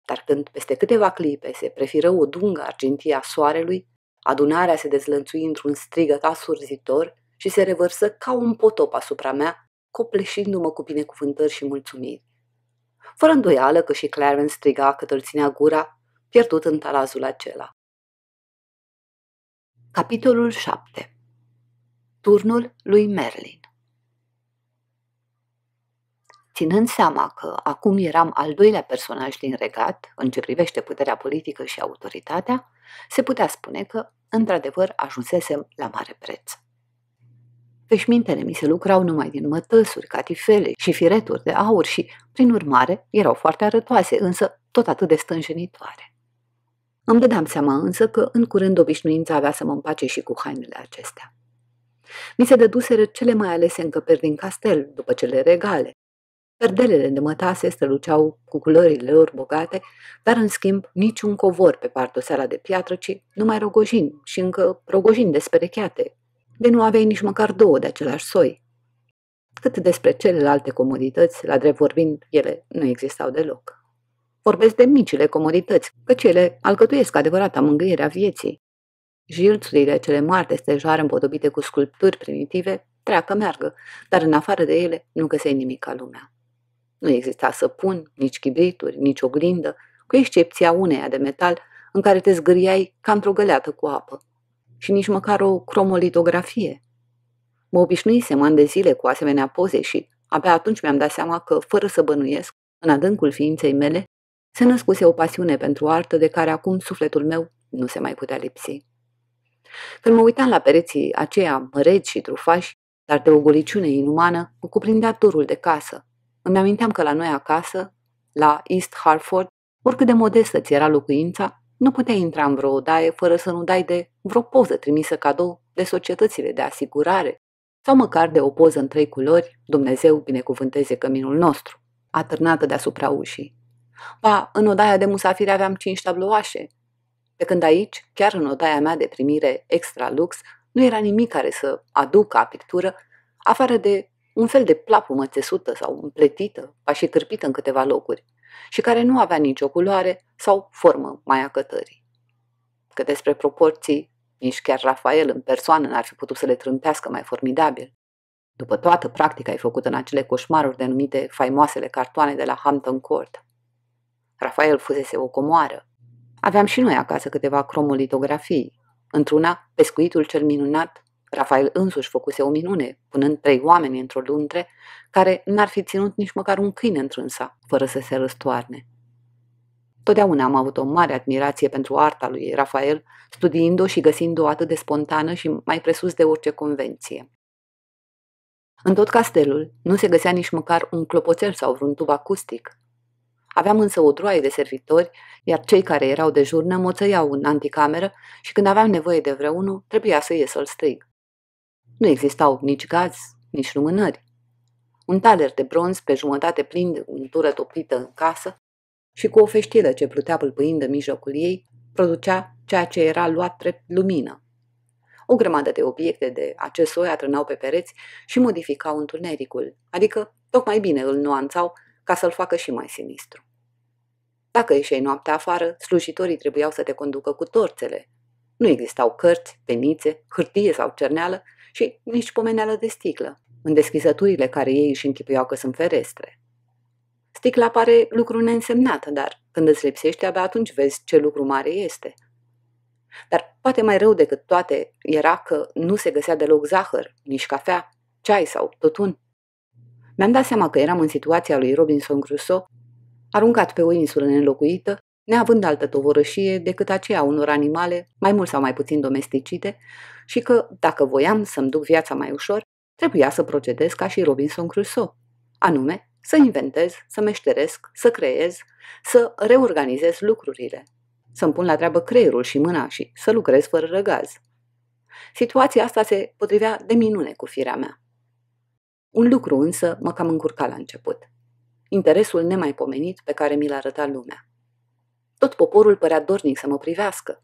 Dar când peste câteva clipe se prefiră o dungă argintie a soarelui, adunarea se dezlănțui într-un strigăt asurzitor și se revărsă ca un potop asupra mea, copleșindu-mă cu binecuvântări și mulțumiri. Fără îndoială că și Clarence striga cât îl ținea gura, pierdut în talazul acela. Capitolul 7 Turnul lui Merlin Ținând seama că acum eram al doilea personaj din regat, în ce privește puterea politică și autoritatea, se putea spune că, într-adevăr, ajunsesem la mare preț. Veșmintele mi se lucrau numai din mătăsuri, catifele și fireturi de aur și, prin urmare, erau foarte arătoase, însă tot atât de stânjenitoare. Îmi dădeam seama însă că în curând obișnuința avea să mă împace și cu hainele acestea. Mi se dăduseră cele mai alese încăperi din castel, după cele regale. Perdelele de mătase străluceau cu culorile lor bogate, dar în schimb niciun covor pe pardoseala de piatră, ci numai rogojin și încă rogojin desperecheate, de nu aveai nici măcar două de același soi. Cât despre celelalte comodități, la drept vorbind, ele nu existau deloc. Vorbesc de micile comodități, că cele alcătuiesc adevărata mângâierea vieții. Jilțurile cele mari de stejar împodobite cu sculpturi primitive treacă meargă, dar în afară de ele nu găseai nimic ca lumea. Nu exista săpun, nici chibrituri, nici oglindă, cu excepția uneia de metal în care te zgâriai ca într-o găleată cu apă și nici măcar o cromolitografie. Mă obișnuisem ani de zile cu asemenea poze și abia atunci mi-am dat seama că, fără să bănuiesc, în adâncul ființei mele, se născuse o pasiune pentru artă de care acum sufletul meu nu se mai putea lipsi. Când mă uitam la pereții aceia măreți și trufași, dar de o goliciune inumană, mă cuprindea turul de casă. Îmi aminteam că la noi acasă, la East Hartford, oricât de modestă ți era locuința, nu puteai intra în vreo odaie fără să nu dai de vreo poză trimisă cadou de societățile de asigurare sau măcar de o poză în trei culori, Dumnezeu binecuvânteze căminul nostru, atârnată deasupra ușii. Ba, în odaia de musafiri aveam cinci tabloașe, pe când aici, chiar în odaia mea de primire extra lux, nu era nimic care să aducă a pictură, afară de un fel de plapumă țesută sau împletită, ca și cârpită în câteva locuri și care nu avea nicio culoare sau formă mai a cătării. Că despre proporții, nici chiar Rafael în persoană n-ar fi putut să le trântească mai formidabil. După toată practica ai făcut în acele coșmaruri denumite faimoasele cartoane de la Hampton Court. Rafael fusese o comoară. Aveam și noi acasă câteva cromolitografii, într-una pescuitul cel minunat Rafael însuși făcuse o minune, punând trei oameni într-o luntre, care n-ar fi ținut nici măcar un câine întrânsa, fără să se răstoarne. Totdeauna am avut o mare admirație pentru arta lui Rafael, studiind-o și găsind-o atât de spontană și mai presus de orice convenție. În tot castelul nu se găsea nici măcar un clopoțel sau vreun tub acustic. Aveam însă o droaie de servitori, iar cei care erau de jurnă moțăiau în anticameră și când aveam nevoie de vreunul, trebuia să ies să-l strig. Nu existau nici gaz, nici lumânări. Un taler de bronz pe jumătate plin de untură topită în casă și cu o feștilă ce plutea pâlpâind în mijlocul ei, producea ceea ce era luat drept lumină. O grămadă de obiecte de acest soi atrânau pe pereți și modificau întunericul, adică tocmai bine îl nuanțau ca să-l facă și mai sinistru. Dacă ieșeai noaptea afară, slujitorii trebuiau să te conducă cu torțele. Nu existau cărți, penițe, hârtie sau cerneală și nici pomeneală de sticlă, în deschizăturile care ei își închipuiau că sunt ferestre. Sticla pare lucru neînsemnat, dar când îți lipsește, abia atunci vezi ce lucru mare este. Dar poate mai rău decât toate era că nu se găsea deloc zahăr, nici cafea, ceai sau tutun. Mi-am dat seama că eram în situația lui Robinson Crusoe, aruncat pe o insulă nelocuită, neavând altă tovorășie decât aceea unor animale, mai mult sau mai puțin domesticite, și că, dacă voiam să-mi duc viața mai ușor, trebuia să procedez ca și Robinson Crusoe, anume să inventez, să meșteresc, să creez, să reorganizez lucrurile, să-mi pun la treabă creierul și mâna și să lucrez fără răgaz. Situația asta se potrivea de minune cu firea mea. Un lucru însă mă cam încurca la început. Interesul nemaipomenit pe care mi l arăta lumea. Tot poporul părea dornic să mă privească.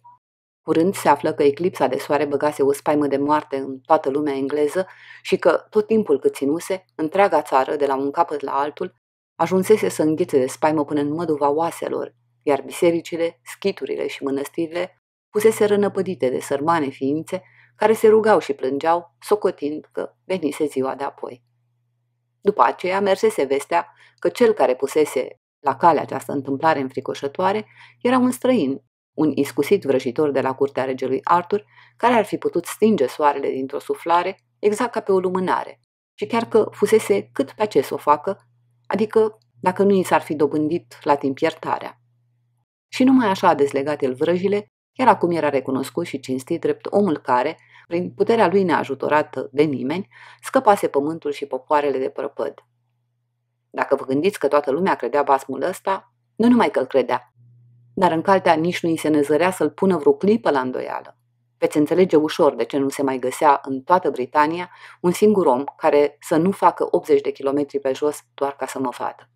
Curând se află că eclipsa de soare băgase o spaimă de moarte în toată lumea engleză și că, tot timpul cât ținuse, întreaga țară, de la un capăt la altul, ajunsese să înghețe de spaimă până în măduva oaselor, iar bisericile, schiturile și mănăstirile pusese rănăpădite de sărmane ființe care se rugau și plângeau, socotind că venise ziua de apoi. După aceea mersese vestea că cel care pusese la calea această întâmplare înfricoșătoare era un străin, un iscusit vrăjitor de la curtea regelui Arthur, care ar fi putut stinge soarele dintr-o suflare, exact ca pe o lumânare, și chiar că fusese cât pe ce să o facă, adică dacă nu i s-ar fi dobândit la timp iertarea. Și numai așa a dezlegat el vrăjile, iar acum era recunoscut și cinstit drept omul care, prin puterea lui neajutorată de nimeni, scăpase pământul și popoarele de prăpăd. Dacă vă gândiți că toată lumea credea basmul ăsta, nu numai că îl credea, dar în caltea nici nu îi se năzărea să-l pună vreo clipă la îndoială. Veți înțelege ușor de ce nu se mai găsea în toată Britania un singur om care să nu facă 80 de kilometri pe jos doar ca să mă vadă.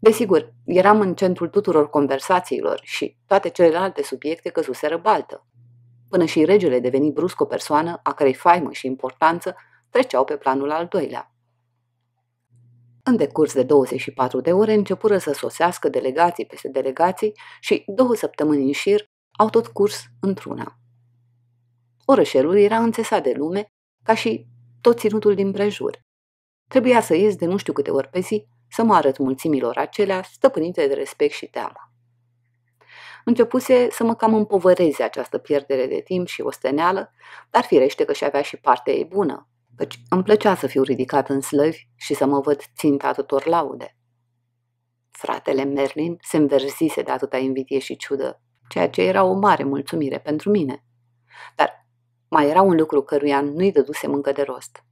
Desigur, eram în centrul tuturor conversațiilor și toate celelalte subiecte căzuseră baltă. Până și regele deveni brusc o persoană a cărei faimă și importanță treceau pe planul al doilea. În decurs de 24 de ore începură să sosească delegații peste delegații și două săptămâni în șir au tot curs într-una. Orășelul era înțesat de lume, ca și tot ținutul din prejur. Trebuia să ies de nu știu câte ori pe zi să mă arăt mulțimilor acelea stăpânite de respect și teamă. Începuse să mă cam împovăreze această pierdere de timp și osteneală, dar firește că și avea și partea ei bună, căci îmi plăcea să fiu ridicat în slăvi și să mă văd ținta tuturor laude. Fratele Merlin se înverzise de atâta invidie și ciudă, ceea ce era o mare mulțumire pentru mine. Dar mai era un lucru căruia nu-i dădusem încă de rost.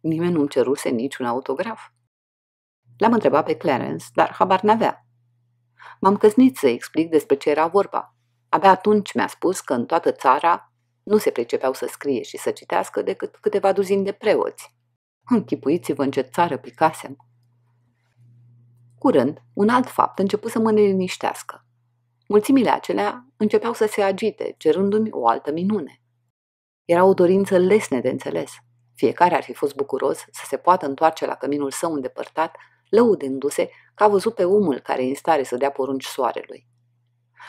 Nimeni nu-mi ceruse niciun autograf. L-am întrebat pe Clarence, dar habar n-avea. M-am căznit să explic despre ce era vorba. Abia atunci mi-a spus că în toată țara nu se pricepeau să scrie și să citească decât câteva duzini de preoți. Închipuiți-vă în ce țară picasem. Curând, un alt fapt început să mă neliniștească. Mulțimile acelea începeau să se agite, cerându-mi o altă minune. Era o dorință lesne de înțeles. Fiecare ar fi fost bucuros să se poată întoarce la căminul său îndepărtat, lăudându-se că a văzut pe omul care e în stare să dea porunci soarelui.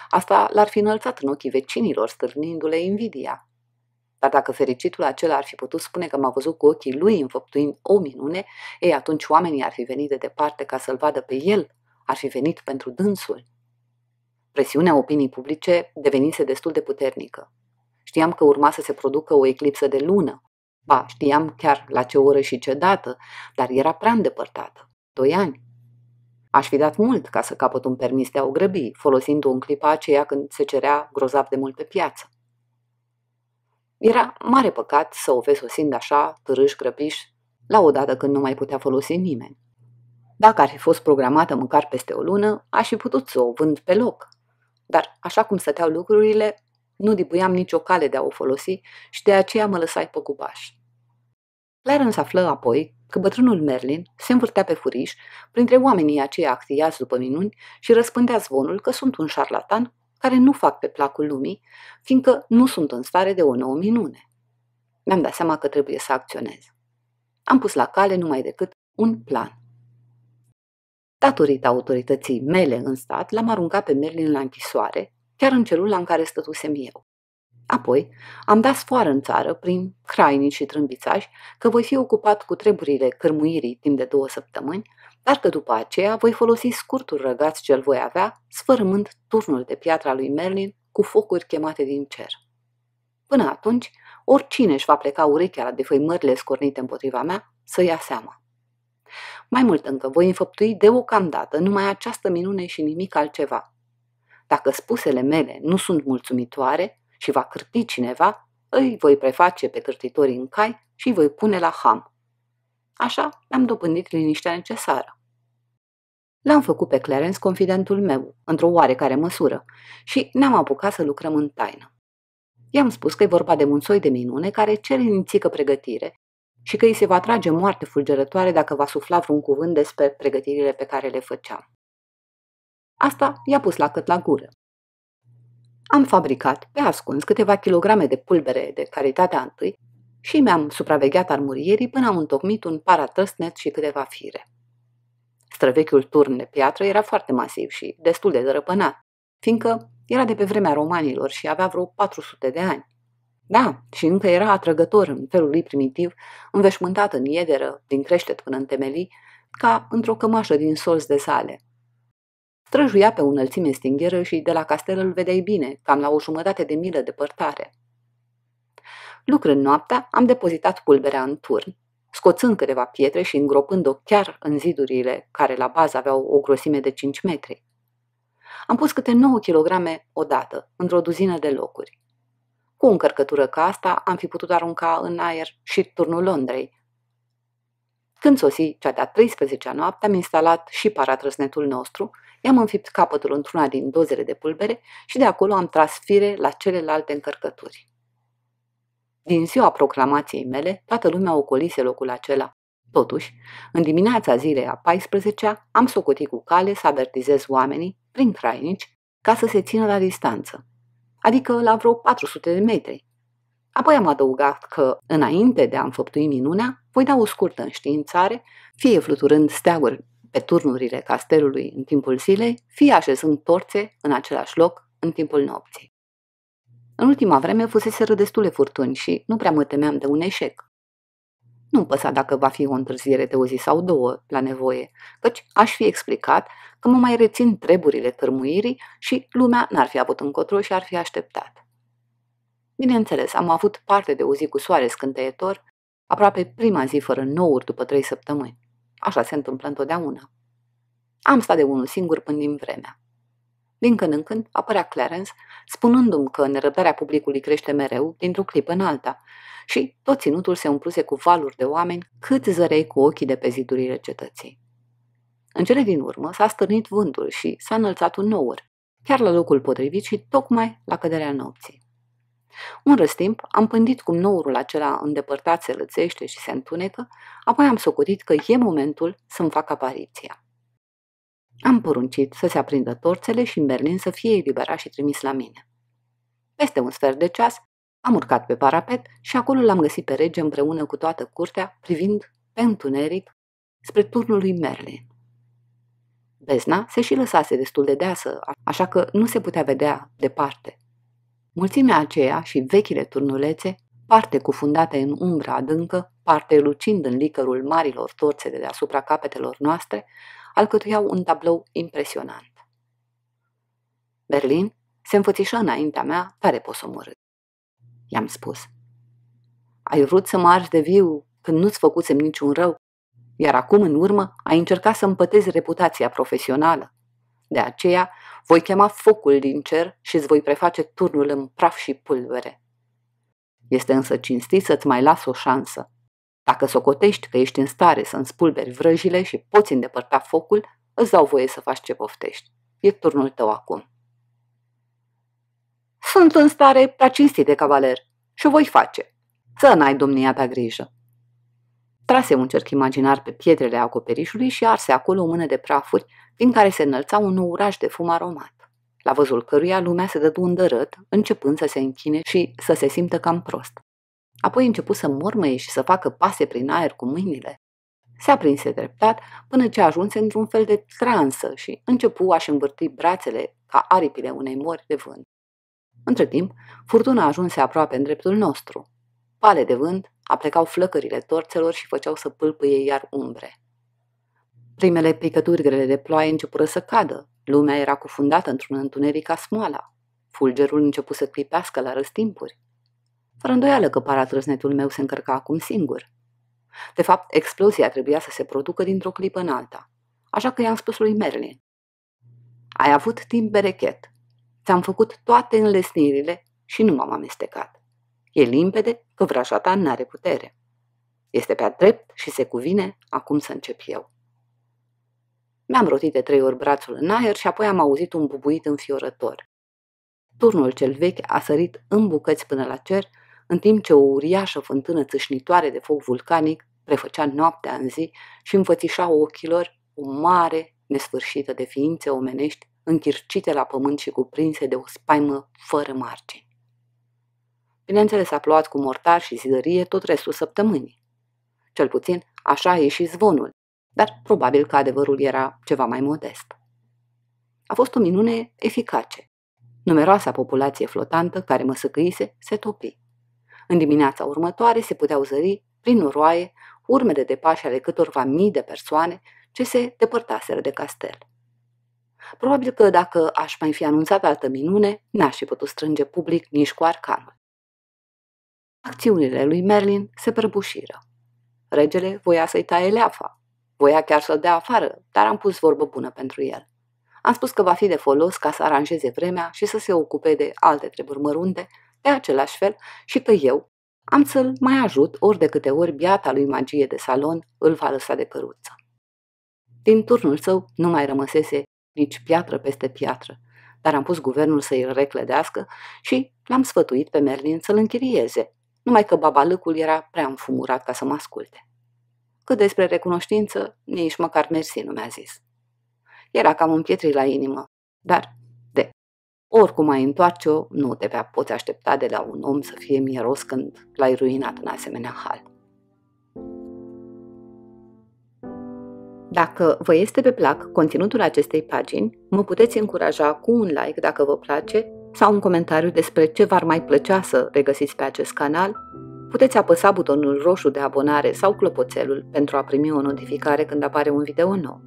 Asta l-ar fi înălțat în ochii vecinilor, stârnindu-le invidia. Dar dacă fericitul acela ar fi putut spune că m-a văzut cu ochii lui înfăptuind o minune, ei atunci oamenii ar fi venit de departe ca să-l vadă pe el, ar fi venit pentru dânsul. Presiunea opinii publice devenise destul de puternică. Știam că urma să se producă o eclipsă de lună. Ba, știam chiar la ce oră și ce dată, dar era prea îndepărtată. Doi ani. Aș fi dat mult ca să capăt un permis de a o grăbi, folosindu-o în clipa aceea când se cerea grozav de mult pe piață. Era mare păcat să o vezi osind așa, târâși, grăpiș, la o dată când nu mai putea folosi nimeni. Dacă ar fi fost programată măcar peste o lună, aș fi putut să o vând pe loc. Dar așa cum stăteau lucrurile, nu dibuiam nicio cale de a o folosi și de aceea mă lăsai păgubaș. Clarence află apoi că bătrânul Merlin se învârtea pe furiș printre oamenii aceia actiați după minuni și răspândea zvonul că sunt un șarlatan care nu fac pe placul lumii, fiindcă nu sunt în stare de o nouă minune. Mi-am dat seama că trebuie să acționez. Am pus la cale numai decât un plan. Datorită autorității mele în stat, l-am aruncat pe Merlin la închisoare, chiar în celula în care stătusem eu. Apoi am dat sfoară în țară prin crainici și trâmbițași că voi fi ocupat cu treburile cărmuirii timp de două săptămâni dar că după aceea voi folosi scurtul răgaț ce-l voi avea, sfărâmând turnul de piatra lui Merlin cu focuri chemate din cer. Până atunci, oricine își va pleca urechea la defăimările scornite împotriva mea să ia seama. Mai mult încă voi înfăptui deocamdată numai această minune și nimic altceva. Dacă spusele mele nu sunt mulțumitoare și va cârti cineva, îi voi preface pe cârtitorii în cai și îi voi pune la ham. Așa am dobândit liniștea necesară. L-am făcut pe Clarence confidentul meu, într-o oarecare măsură, și ne-am apucat să lucrăm în taină. I-am spus că e vorba de un soi de minune care cere nițică pregătire și că îi se va trage moarte fulgerătoare dacă va sufla vreun cuvânt despre pregătirile pe care le făceam. Asta i-a pus la cât la gură. Am fabricat, pe ascuns, câteva kilograme de pulbere de calitatea întâi și mi-am supravegheat armurierii până am întocmit un paratrăsnet și câteva fire. Străvechiul turn de piatră era foarte masiv și destul de zărăpânat, fiindcă era de pe vremea romanilor și avea vreo 400 de ani. Da, și încă era atrăgător în felul lui primitiv, înveșmântat în iederă, din creștet până în temelii, ca într-o cămașă din solți de sale. Străjuia pe o înălțime stingheră și de la castel îl vedeai bine, cam la o jumătate de milă depărtare. Lucrând noaptea, am depozitat pulberea în turn scoțând câteva pietre și îngropând-o chiar în zidurile care la bază aveau o grosime de 5 metri. Am pus câte 9 kg odată, într-o duzină de locuri. Cu o încărcătură ca asta am fi putut arunca în aer și turnul Londrei. Când sosi cea de-a 13-a noapte, am instalat și paratrăsnetul nostru, i-am înfipt capătul într-una din dozele de pulbere și de acolo am tras fire la celelalte încărcături. Din ziua proclamației mele, toată lumea ocolise locul acela. Totuși, în dimineața zilei a 14-a, am socotit cu cale să avertizez oamenii, prin crainici, ca să se țină la distanță, adică la vreo 400 de metri. Apoi am adăugat că, înainte de a înfăptui minunea, voi da o scurtă înștiințare, fie fluturând steaguri pe turnurile castelului în timpul zilei, fie așezând torțe în același loc în timpul nopții. În ultima vreme fuseseră destule furtuni și nu prea mă temeam de un eșec. Nu-mi păsa dacă va fi o întârziere de o zi sau două, la nevoie, căci aș fi explicat că mă mai rețin treburile tărmuirii și lumea n-ar fi avut încotro și ar fi așteptat. Bineînțeles, am avut parte de o zi cu soare scânteietor, aproape prima zi fără nouri după trei săptămâni. Așa se întâmplă întotdeauna. Am stat de unul singur până din vremea. Din când în când apărea Clarence, spunându-mi că nerăbdarea publicului crește mereu, dintr-o clipă în alta, și tot ținutul se umpluse cu valuri de oameni cât zărei cu ochii de pe zidurile cetății. În cele din urmă s-a stârnit vântul și s-a înălțat un nouăr, chiar la locul potrivit și tocmai la căderea nopții. Un răstimp am pândit cum nourul acela îndepărtat se lățește și se întunecă, apoi am socotit că e momentul să-mi fac apariția. Am poruncit să se aprindă torțele și în Berlin să fie eliberat și trimis la mine. Peste un sfert de ceas, am urcat pe parapet și acolo l-am găsit pe rege împreună cu toată curtea, privind pe întuneric spre turnul lui Merlin. Bezna se și lăsase destul de deasă, așa că nu se putea vedea departe. Mulțimea aceea și vechile turnulețe, parte cufundate în umbra adâncă, parte lucind în licărul marilor torțe de deasupra capetelor noastre, alcătuiau un tablou impresionant. Berlin se înfățișa înaintea mea, tare posomorât. I-am spus. Ai vrut să mă arzi de viu când nu-ți făcusem niciun rău, iar acum în urmă ai încercat să împătezi reputația profesională. De aceea voi chema focul din cer și îți voi preface turnul în praf și pulvere. Este însă cinstit să-ți mai las o șansă. Dacă socotești că ești în stare să înspulberi vrăjile și poți îndepărta focul, îți dau voie să faci ce poftești. E turnul tău acum. Sunt în stare prea cinstite, cavaler, și o voi face. Să n-ai domnia ta grijă. Trase un cerc imaginar pe pietrele acoperișului și arse acolo o mână de prafuri, din care se înălța un uraș de fum aromat, la văzul căruia lumea se dădu un dărăt, începând să se închine și să se simtă cam prost. Apoi început să mormăie și să facă pase prin aer cu mâinile. Se aprinse dreptat până ce ajunse într-un fel de transă și începu a-și învârti brațele ca aripile unei mori de vânt. Între timp, furtuna ajunse aproape în dreptul nostru. Pale de vânt aplecau flăcările torțelor și făceau să pâlpâie iar umbre. Primele picături grele de ploaie începură să cadă. Lumea era cufundată într-un întuneric ca smoala. Fulgerul începu să clipească la răstimpuri fără îndoială că paratrăsnetul meu se încărca acum singur. De fapt, explozia trebuia să se producă dintr-o clipă în alta, așa că i-am spus lui Merlin. Ai avut timp berechet. Ți-am făcut toate înlesnirile și nu m-am amestecat. E limpede că vraja ta n-are putere. Este pe-a drept și se cuvine acum să încep eu. Mi-am rotit de trei ori brațul în aer și apoi am auzit un bubuit înfiorător. Turnul cel vechi a sărit în bucăți până la cer în timp ce o uriașă fântână țâșnitoare de foc vulcanic prefăcea noaptea în zi și înfățișa ochilor o mare nesfârșită de ființe omenești închircite la pământ și cuprinse de o spaimă fără margini. Bineînțeles, a plouat cu mortar și zidărie tot restul săptămânii. Cel puțin așa a ieșit zvonul, dar probabil că adevărul era ceva mai modest. A fost o minune eficace. Numeroasa populație flotantă care măsăcăise se topi. În dimineața următoare se puteau zări, prin uroaie, urmele de pași ale câtorva mii de persoane ce se depărtaseră de castel. Probabil că dacă aș mai fi anunțat altă minune, n-aș fi putut strânge public nici cu arcanul. Acțiunile lui Merlin se prăbușiră. Regele voia să-i taie leafa, voia chiar să-l dea afară, dar am pus vorbă bună pentru el. Am spus că va fi de folos ca să aranjeze vremea și să se ocupe de alte treburi mărunte de același fel, și că eu am să-l mai ajut ori de câte ori biata lui magie de salon îl va lăsa de căruță. Din turnul său nu mai rămăsese nici piatră peste piatră, dar am pus guvernul să i reclădească și l-am sfătuit pe Merlin să-l închirieze, numai că babalâcul era prea înfumurat ca să mă asculte. Cât despre recunoștință, nici măcar mersi nu mi-a zis. Era cam un pietri la inimă, dar oricum ai întoarce-o, nu te vei poți aștepta de la un om să fie miros când l-ai ruinat în asemenea hal. Dacă vă este pe plac conținutul acestei pagini, mă puteți încuraja cu un like dacă vă place sau un comentariu despre ce v-ar mai plăcea să regăsiți pe acest canal. Puteți apăsa butonul roșu de abonare sau clopoțelul pentru a primi o notificare când apare un video nou.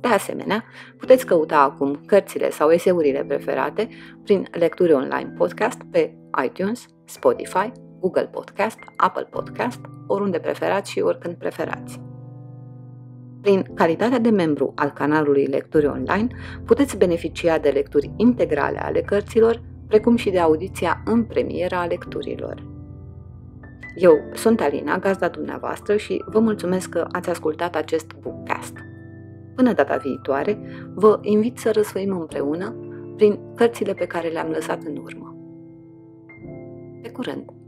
De asemenea, puteți căuta acum cărțile sau eseurile preferate prin lecturi online podcast pe iTunes, Spotify, Google Podcast, Apple Podcast, oriunde preferați și oricând preferați. Prin calitatea de membru al canalului Lecturi Online, puteți beneficia de lecturi integrale ale cărților, precum și de audiția în premieră a lecturilor. Eu sunt Alina, gazda dumneavoastră și vă mulțumesc că ați ascultat acest bookcast. Până data viitoare, vă invit să răsfăim împreună prin cărțile pe care le-am lăsat în urmă. Pe curând!